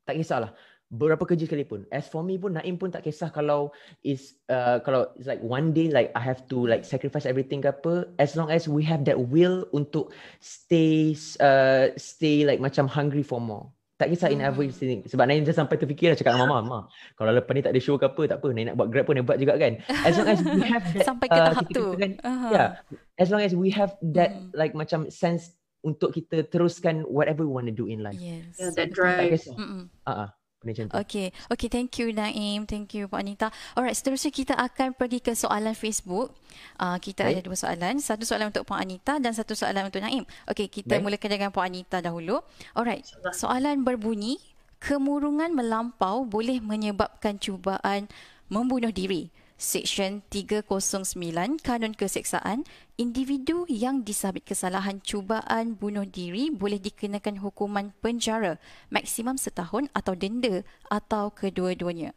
tak kisahlah berapa kerja sekalipun. As for me pun Naim pun tak kisah kalau is uh, kalau it's like one day like I have to like sacrifice everything ke apa as long as we have that will untuk stay uh, stay like macam hungry for more. Tak kisah in hmm. every sini. Sebab Nain dah sampai terfikir dah cakap dengan mama, mama. Kalau lepas ni tak ada show ke apa, tak apa. Nain nak buat grab pun buat juga kan. As long as we have that, Sampai ke uh, tahap uh, tu. Kan, uh-huh. yeah, as long as we have that hmm. like macam sense untuk kita teruskan whatever we want to do in life. Yes. Yeah, that drive. Tak kisah. Uh-uh macam tu. Okay. Okay, thank you Naim. Thank you Puan Anita. Alright, seterusnya kita akan pergi ke soalan Facebook. Uh, kita Baik. ada dua soalan. Satu soalan untuk Puan Anita dan satu soalan untuk Naim. Okay, kita Baik. mulakan dengan Puan Anita dahulu. Alright, soalan berbunyi, kemurungan melampau boleh menyebabkan cubaan membunuh diri. Seksyen 309 Kanun Keseksaan, individu yang disabit kesalahan cubaan bunuh diri boleh dikenakan hukuman penjara maksimum setahun atau denda atau kedua-duanya.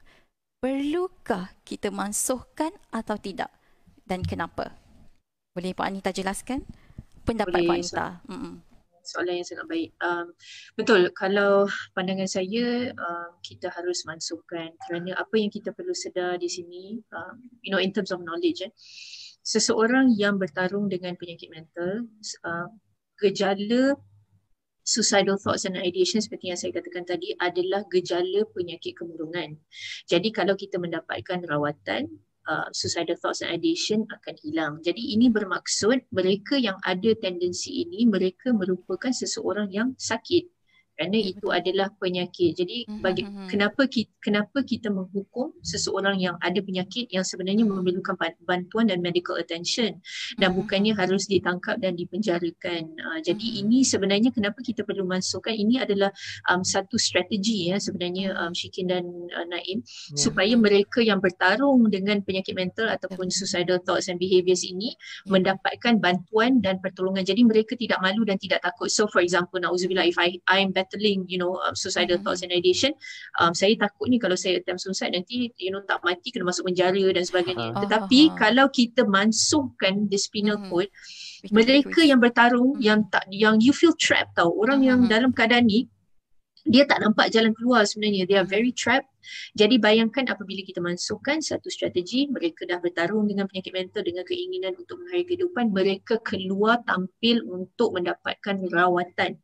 Perlukah kita mansuhkan atau tidak? Dan kenapa? Boleh Puan Anita jelaskan? Pendapat boleh, Puan Anita. Boleh. So soalan yang sangat baik. Um, betul, kalau pandangan saya, um, kita harus masukkan kerana apa yang kita perlu sedar di sini, um, you know, in terms of knowledge, eh, seseorang yang bertarung dengan penyakit mental, um, gejala suicidal thoughts and ideation seperti yang saya katakan tadi adalah gejala penyakit kemurungan. Jadi kalau kita mendapatkan rawatan, Uh, suicidal thoughts and ideation akan hilang. Jadi ini bermaksud mereka yang ada tendensi ini mereka merupakan seseorang yang sakit kerana itu adalah penyakit. Jadi mhm, bagi mhm. kenapa kita, kenapa kita menghukum seseorang yang ada penyakit yang sebenarnya mhm. memerlukan bantuan dan medical attention dan bukannya harus ditangkap dan dipenjarakan. Uh, jadi ini sebenarnya kenapa kita perlu masukkan ini adalah um, satu strategi ya sebenarnya um, Syikin dan uh, Naim yeah. supaya mereka yang bertarung dengan penyakit mental ataupun suicidal thoughts and behaviors ini yeah. mendapatkan bantuan dan pertolongan. Jadi mereka tidak malu dan tidak takut. So for example, nauzubillah if I I'm better battling you know um, suicidal mm thoughts and ideation um, saya takut ni kalau saya attempt suicide nanti you know tak mati kena masuk penjara dan sebagainya uh-huh. tetapi uh-huh. kalau kita mansuhkan the spinal mm-hmm. cord mm-hmm. mereka yang bertarung mm-hmm. yang tak yang you feel trapped tau orang mm-hmm. yang dalam keadaan ni dia tak nampak jalan keluar sebenarnya they are mm-hmm. very trapped jadi bayangkan apabila kita masukkan satu strategi mereka dah bertarung dengan penyakit mental dengan keinginan untuk menghargai kehidupan mereka keluar tampil untuk mendapatkan rawatan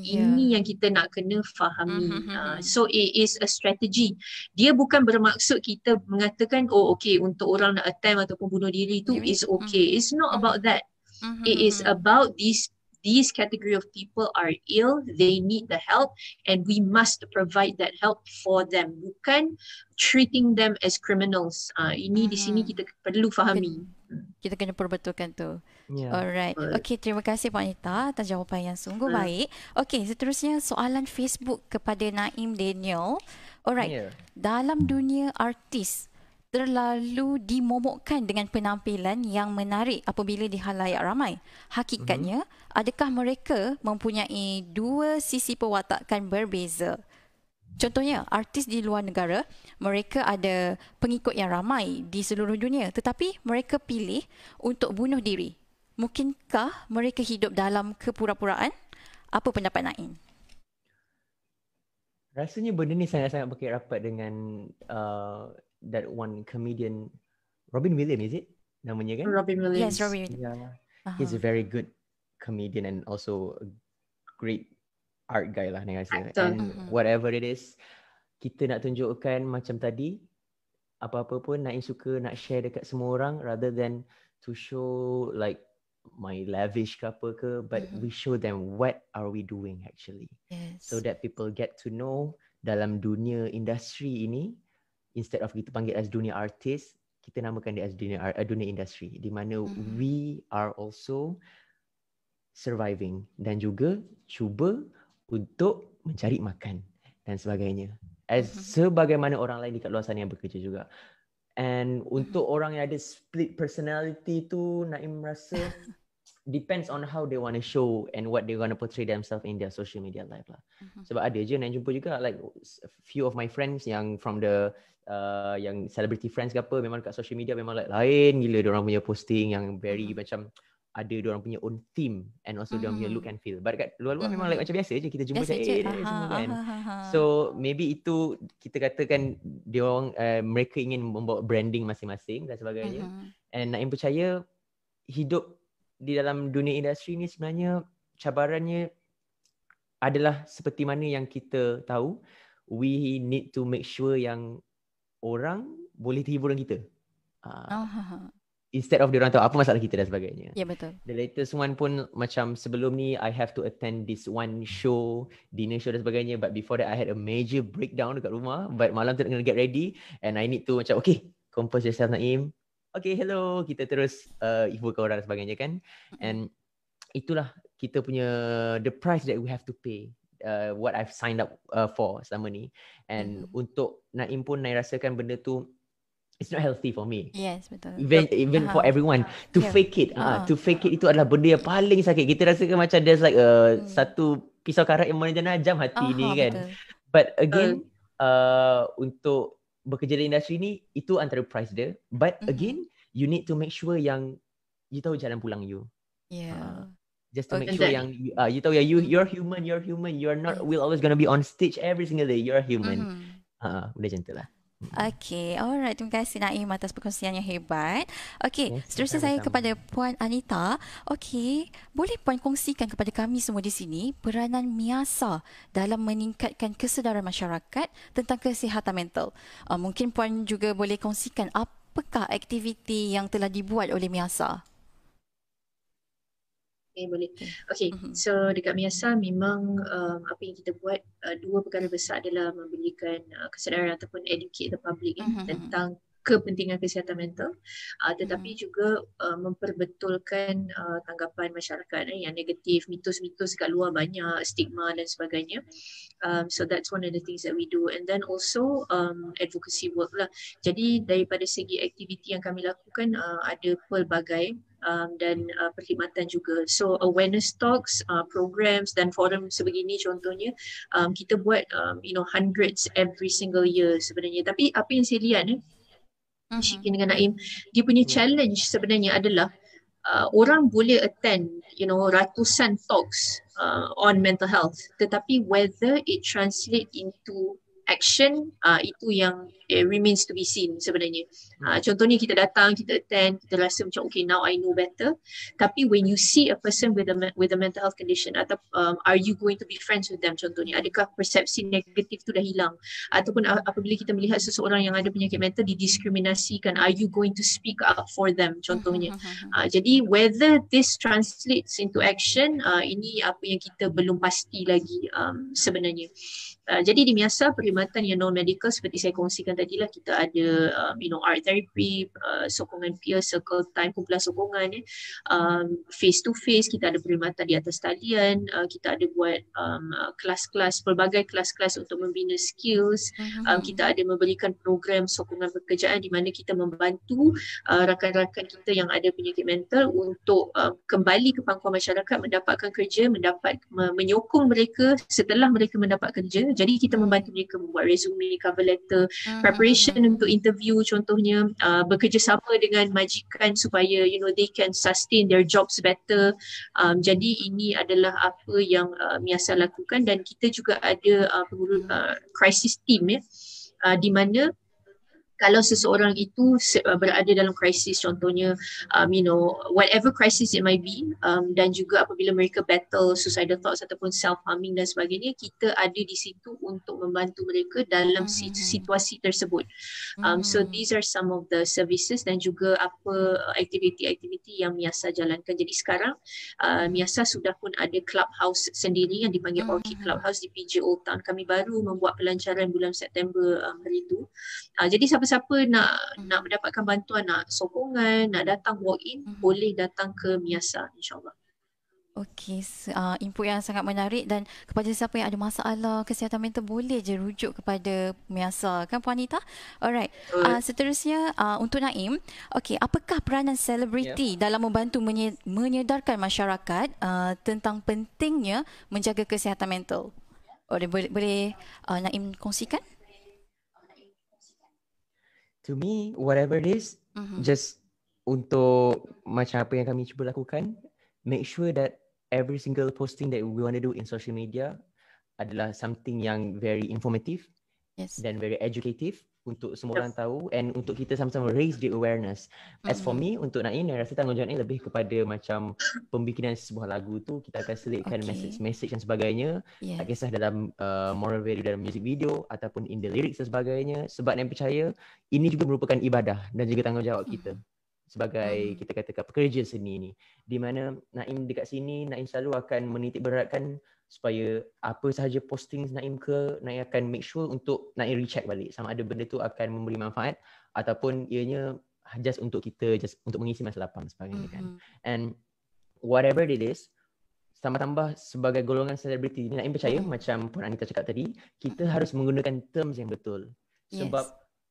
yeah. Ya. ini yang kita nak kena fahami mm-hmm. uh, so it is a strategy dia bukan bermaksud kita mengatakan oh okay untuk orang nak attempt ataupun bunuh diri tu yeah. is okay mm-hmm. it's not about mm-hmm. that mm-hmm. it is mm-hmm. about these these category of people are ill they need the help and we must provide that help for them bukan treating them as criminals uh, ini hmm di sini kita perlu fahami kita kena perbetulkan tu Yeah. Alright. Alright. Okay, terima kasih Puan Anita atas jawapan yang sungguh hmm. baik. Okay, seterusnya soalan Facebook kepada Naim Daniel. Alright. Yeah. Dalam dunia artis, terlalu dimomokkan dengan penampilan yang menarik apabila di ramai. Hakikatnya, mm-hmm. adakah mereka mempunyai dua sisi pewatakan berbeza? Contohnya, artis di luar negara, mereka ada pengikut yang ramai di seluruh dunia tetapi mereka pilih untuk bunuh diri mungkinkah mereka hidup dalam kepura-puraan? Apa pendapat Nain? Rasanya benda ni sangat-sangat berkait rapat dengan uh, that one comedian Robin Williams, is it? Namanya kan? Robin Williams. Yes, Robin Williams. Yeah. Uh-huh. He's a very good comedian and also a great art guy lah ni rasa. Actor. And mhm. whatever it is, kita nak tunjukkan macam tadi, apa-apa pun Nain suka nak share dekat semua orang rather than to show like my lavish ke apa ke but mm-hmm. we show them what are we doing actually yes. so that people get to know dalam dunia industri ini instead of kita panggil as dunia artis kita namakan dia as dunia uh, dunia industri di mana mm-hmm. we are also surviving dan juga cuba untuk mencari makan dan sebagainya as mm-hmm. sebagaimana orang lain di luar sana yang bekerja juga And untuk orang yang ada split personality tu, Naim rasa depends on how they want to show and what they want to portray themselves in their social media life lah. Mm-hmm. Sebab ada je Naim jumpa juga like a few of my friends yang from the uh, yang celebrity friends ke apa memang kat social media memang like lain gila dia orang punya posting yang very mm-hmm. macam ada dia orang punya own theme and also mm. dia punya look hmm. and feel. But kat luar-luar mm. memang like macam biasa je kita jumpa saja. eh aha, aha, So maybe itu kita katakan dia orang uh, eh, mereka ingin membawa branding masing-masing dan sebagainya. Mm. And nak percaya hidup di dalam dunia industri ni sebenarnya cabarannya adalah seperti mana yang kita tahu we need to make sure yang orang boleh terhibur dengan kita. Uh, instead of orang tahu apa masalah kita dan sebagainya. Ya yeah, betul. The latest one pun macam sebelum ni I have to attend this one show, dinner show dan sebagainya but before that I had a major breakdown dekat rumah but malam tu nak get ready and I need to macam okay, compose yourself Naim. Okay, hello. Kita terus uh, ibu kau orang dan sebagainya kan. Mm-hmm. And itulah kita punya the price that we have to pay. Uh, what I've signed up uh, for selama ni And mm-hmm. untuk Naim pun Naim rasakan benda tu It's not healthy for me. Yes, betul. Even even uh-huh. for everyone to yeah. fake it, ah uh-huh. to fake it itu adalah benda yang paling sakit. Kita rasa ke macam there's like a uh, hmm. satu pisau karat yang mana jam hati uh-huh, ni kan. But again, uh. Uh, untuk bekerja di industri ni itu antara price dia. But mm-hmm. again, you need to make sure yang you tahu jalan pulang you. Yeah. Ya. Uh, just to okay. Oh, make sure yang uh, you tahu ya yeah, you mhm. you're human, you're human. You're not we're always gonna be on stage every single day. You're human. Mhm. Ah, mm-hmm. uh, boleh cintalah. Okey, alright. Terima kasih Naim atas perkongsian yang hebat. Okey, yes, seterusnya saya sama. kepada Puan Anita. Okey, boleh Puan kongsikan kepada kami semua di sini peranan Miasa dalam meningkatkan kesedaran masyarakat tentang kesihatan mental. Uh, mungkin Puan juga boleh kongsikan apakah aktiviti yang telah dibuat oleh Miasa? Okay, boleh. Okay, mm-hmm. so dekat Miasa memang um, apa yang kita buat uh, dua perkara besar adalah memberikan uh, kesedaran ataupun educate the public eh, mm-hmm, mm-hmm. tentang kepentingan kesihatan mental uh, tetapi mm-hmm. juga uh, memperbetulkan uh, tanggapan masyarakat eh, yang negatif mitos-mitos kat luar banyak stigma dan sebagainya um, so that's one of the things that we do and then also um, advocacy work lah jadi daripada segi aktiviti yang kami lakukan uh, ada pelbagai um, dan uh, perkhidmatan juga. So awareness talks, uh, programs dan forum sebegini contohnya um, kita buat um, you know hundreds every single year sebenarnya. Tapi apa yang saya lihat eh, uh-huh. dengan Naim, dia punya ya. challenge sebenarnya adalah Uh, orang boleh attend you know ratusan talks uh, on mental health tetapi whether it translate into action uh, itu yang it eh, remains to be seen sebenarnya. Uh, contoh kita datang, kita attend, kita rasa macam okay now I know better. Tapi when you see a person with a with a mental health condition atau um, are you going to be friends with them contohnya? Adakah persepsi negatif tu dah hilang? Ataupun apabila kita melihat seseorang yang ada penyakit mental didiskriminasikan, are you going to speak up for them contohnya? Uh, jadi whether this translates into action uh, ini apa yang kita belum pasti lagi um, sebenarnya. Uh, jadi di Miasa perkhidmatan yang non medical seperti saya kongsikan tadi lah kita ada um, you know art therapy uh, sokongan peer circle time kumpulan sokongan eh. um, face to face kita ada perkhidmatan di atas talian uh, kita ada buat um, uh, kelas-kelas pelbagai kelas-kelas untuk membina skills mhm. um, kita ada memberikan program sokongan pekerjaan di mana kita membantu uh, rakan-rakan kita yang ada penyakit mental untuk um, kembali ke pangkuan masyarakat mendapatkan kerja mendapat menyokong mereka setelah mereka mendapat kerja jadi kita membantu mereka membuat resume, cover letter, hmm preparation hmm untuk interview contohnya, uh, bekerjasama dengan majikan supaya you know they can sustain their jobs better. Um, jadi ini adalah apa yang uh, Miasa lakukan dan kita juga ada uh, pengurus uh, crisis team ya. Uh, di mana kalau seseorang itu uh, berada dalam krisis contohnya um, you know whatever crisis it might be um, dan juga apabila mereka battle suicidal thoughts ataupun self harming dan sebagainya kita ada di situ untuk membantu mereka dalam hmm. situasi tersebut um, so hmm. these are some of the services dan juga apa uh, aktiviti-aktiviti yang Miasa jalankan jadi sekarang uh, Miasa sudah pun ada clubhouse sendiri yang dipanggil hmm. Orchid Clubhouse di PJ Old Town kami baru membuat pelancaran bulan September um, hari itu uh, jadi siapa siapa nak hmm. nak mendapatkan bantuan, nak sokongan, nak datang walk in, hmm. boleh datang ke Miasa insyaAllah. Okey, uh, input yang sangat menarik dan kepada siapa yang ada masalah kesihatan mental boleh je rujuk kepada Miasa kan Puan Anita? Alright, uh, seterusnya uh, untuk Naim, okay, apakah peranan selebriti yeah. dalam membantu menye- menyedarkan masyarakat uh, tentang pentingnya menjaga kesihatan mental? Oh, boleh boleh uh, Naim kongsikan? to me whatever it is mm-hmm. just untuk macam apa yang kami cuba lakukan make sure that every single posting that we want to do in social media adalah something yang very informative yes. dan very educative untuk semua orang tahu and untuk kita sama-sama raise the awareness. As for mm-hmm. me untuk Nain ni rasa tanggungjawab ni lebih kepada macam pembikinan sebuah lagu tu kita akan selitkan okay. message-message dan sebagainya. Yes. Tak kisah dalam uh, moral value dalam music video ataupun in the lyrics dan sebagainya sebab Nain percaya ini juga merupakan ibadah dan juga tanggungjawab hmm. kita sebagai hmm. kita katakan pekerja seni ni di mana Nain dekat sini Nain selalu akan menitik beratkan supaya apa sahaja posting Naim ke Naim akan make sure untuk Naim recheck balik sama ada benda tu akan memberi manfaat ataupun ianya just untuk kita just untuk mengisi masa lapang sebagainya kan mm-hmm. and whatever it is tambah-tambah sebagai golongan selebriti ni Naim percaya mm-hmm. macam Puan Anita cakap tadi kita mm-hmm. harus menggunakan terms yang betul sebab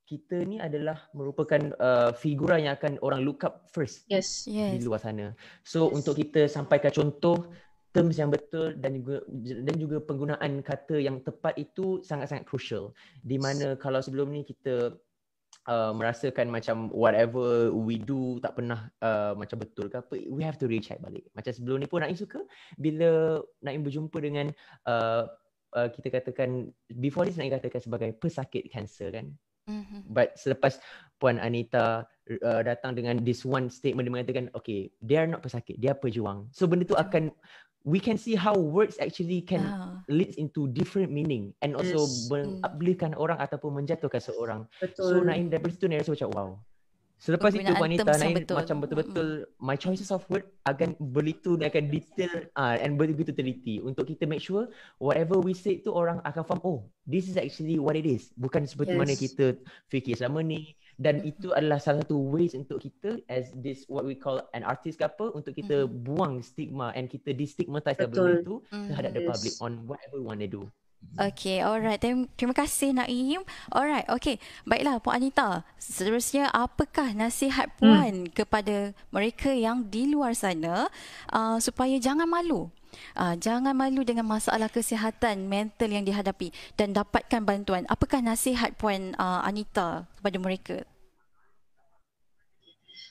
kita ni adalah merupakan uh, figura yang akan orang look up first yes. Yes. di luar sana so yes. untuk kita sampaikan contoh terms yang betul dan juga dan juga penggunaan kata yang tepat itu sangat-sangat crucial di mana kalau sebelum ni kita Uh, merasakan macam whatever we do tak pernah uh, macam betul ke apa we have to recheck balik macam sebelum ni pun Naim suka bila Naim berjumpa dengan uh, uh, kita katakan before this Naim katakan sebagai pesakit kanser kan mm-hmm. but selepas Puan Anita uh, datang dengan this one statement dia mengatakan okay they are not pesakit dia are pejuang so benda tu akan we can see how words actually can uh. lead into different meaning and also mengupliftkan mm. orang ataupun menjatuhkan seorang betul. so Naim dari situ Naim rasa wow Selepas itu wanita Naim betul. macam betul-betul mm. my choices of word akan begitu dia akan detail ah uh, and begitu teliti untuk kita make sure whatever we say tu orang akan faham oh this is actually what it is bukan seperti yes. mana kita fikir sama ni dan hmm. itu adalah salah satu ways untuk kita as this what we call an artist couple untuk kita mm. buang stigma and kita destigmatize benda itu terhadap mm, the hmm. public on whatever we want to do. Okay, alright. Terima kasih Naim. Alright, okay. Baiklah Puan Anita, seterusnya apakah nasihat hmm. Puan mm. kepada mereka yang di luar sana uh, supaya jangan malu Uh, jangan malu dengan masalah kesihatan mental yang dihadapi dan dapatkan bantuan. Apakah nasihat Puan uh, Anita kepada mereka?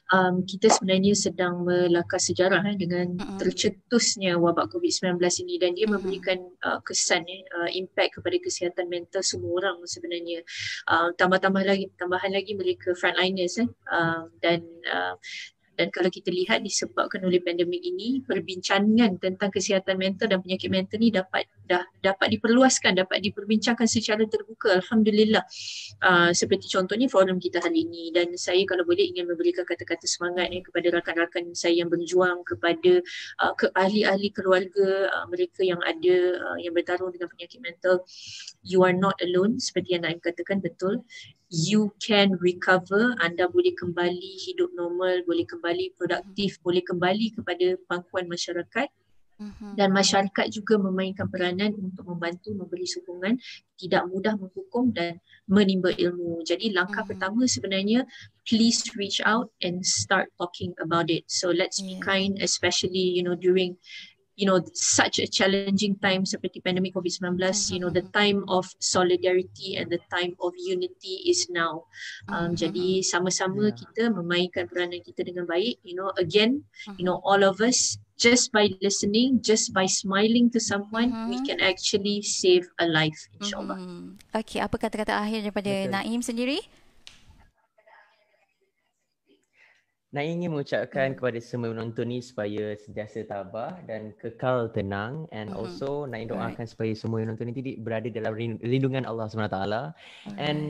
Um, kita sebenarnya sedang melakar sejarah eh, dengan mm-hmm. tercetusnya wabak COVID-19 ini dan dia mm-hmm. memberikan uh, kesan, eh, uh, impact kepada kesihatan mental semua orang sebenarnya. Uh, tambah-tambah lagi, tambahan lagi mereka frontliners eh, uh, dan uh, dan kalau kita lihat disebabkan oleh pandemik ini perbincangan tentang kesihatan mental dan penyakit mental ni dapat dah dapat diperluaskan dapat diperbincangkan secara terbuka alhamdulillah uh, seperti contohnya forum kita hari ini dan saya kalau boleh ingin memberikan kata-kata semangat eh, kepada rakan-rakan saya yang berjuang kepada uh, ke ahli-ahli keluarga uh, mereka yang ada uh, yang bertarung dengan penyakit mental you are not alone seperti yang Naim katakan betul you can recover, anda boleh kembali hidup normal, boleh kembali produktif, mhm. boleh kembali kepada pangkuan masyarakat mhm. dan masyarakat juga memainkan peranan untuk membantu memberi sokongan tidak mudah menghukum dan menimba ilmu. Jadi langkah mm-hmm. pertama sebenarnya please reach out and start talking about it. So let's yeah. be kind especially you know during you know such a challenging time seperti pandemik covid-19 mm-hmm. you know the time of solidarity and the time of unity is now um, mm-hmm. jadi sama-sama yeah. kita memainkan peranan kita dengan baik you know again mm-hmm. you know mm-hmm. all of us just by listening just by smiling to someone mm-hmm. we can actually save a life insyaallah mm-hmm. okay apa kata-kata akhir daripada okay. Naim sendiri Nak ingin mengucapkan kepada semua penonton ni supaya sentiasa tabah dan kekal tenang and hmm also nak doakan right. supaya semua penonton ni tidak berada dalam lindungan Allah SWT right. and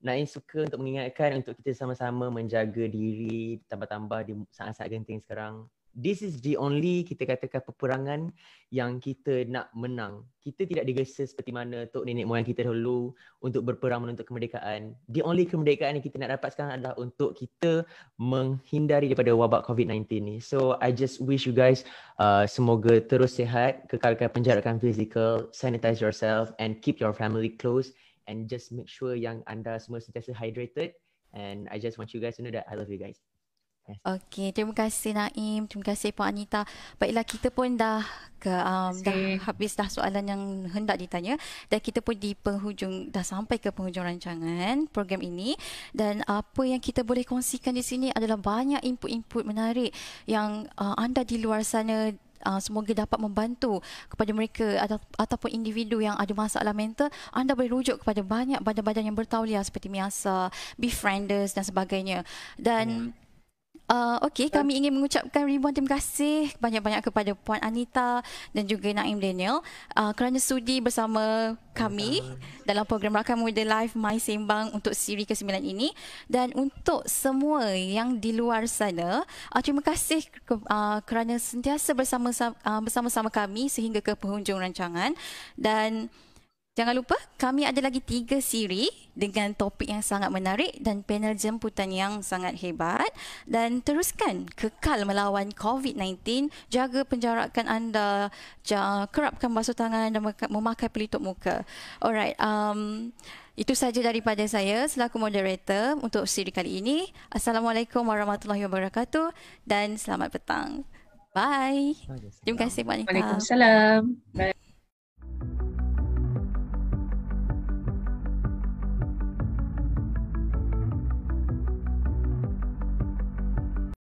Nain suka untuk mengingatkan untuk kita sama-sama menjaga diri tambah-tambah di saat-saat genting sekarang this is the only kita katakan peperangan yang kita nak menang. Kita tidak digesa seperti mana Tok Nenek Moyang kita dulu untuk berperang menuntut kemerdekaan. The only kemerdekaan yang kita nak dapat sekarang adalah untuk kita menghindari daripada wabak COVID-19 ni. So I just wish you guys uh, semoga terus sehat, kekalkan penjarakan fizikal, sanitize yourself and keep your family close and just make sure yang anda semua sentiasa hydrated and I just want you guys to know that I love you guys. Okey, terima kasih Naim, terima kasih Puan Anita. Baiklah kita pun dah ke um, dah habis dah soalan yang hendak ditanya dan kita pun di penghujung dah sampai ke penghujung rancangan program ini dan apa yang kita boleh kongsikan di sini adalah banyak input-input menarik yang uh, anda di luar sana Uh, semoga dapat membantu kepada mereka atau ataupun individu yang ada masalah mental anda boleh rujuk kepada banyak badan-badan yang bertauliah seperti Miasa, Befrienders dan sebagainya dan ya. Uh, Okey, kami ingin mengucapkan ribuan terima kasih banyak-banyak kepada Puan Anita dan juga Naim Daniel uh, kerana sudi bersama kami dalam program Rakan Muda Live My Sembang untuk siri ke-9 ini dan untuk semua yang di luar sana uh, terima kasih ke, uh, kerana sentiasa bersama uh, bersama-sama kami sehingga ke penghujung rancangan dan Jangan lupa, kami ada lagi tiga siri dengan topik yang sangat menarik dan panel jemputan yang sangat hebat. Dan teruskan kekal melawan COVID-19, jaga penjarakan anda, kerapkan basuh tangan dan memakai pelitup muka. Alright, um, itu sahaja daripada saya selaku moderator untuk siri kali ini. Assalamualaikum warahmatullahi wabarakatuh dan selamat petang. Bye. Terima kasih banyak. Waalaikumsalam. Bye.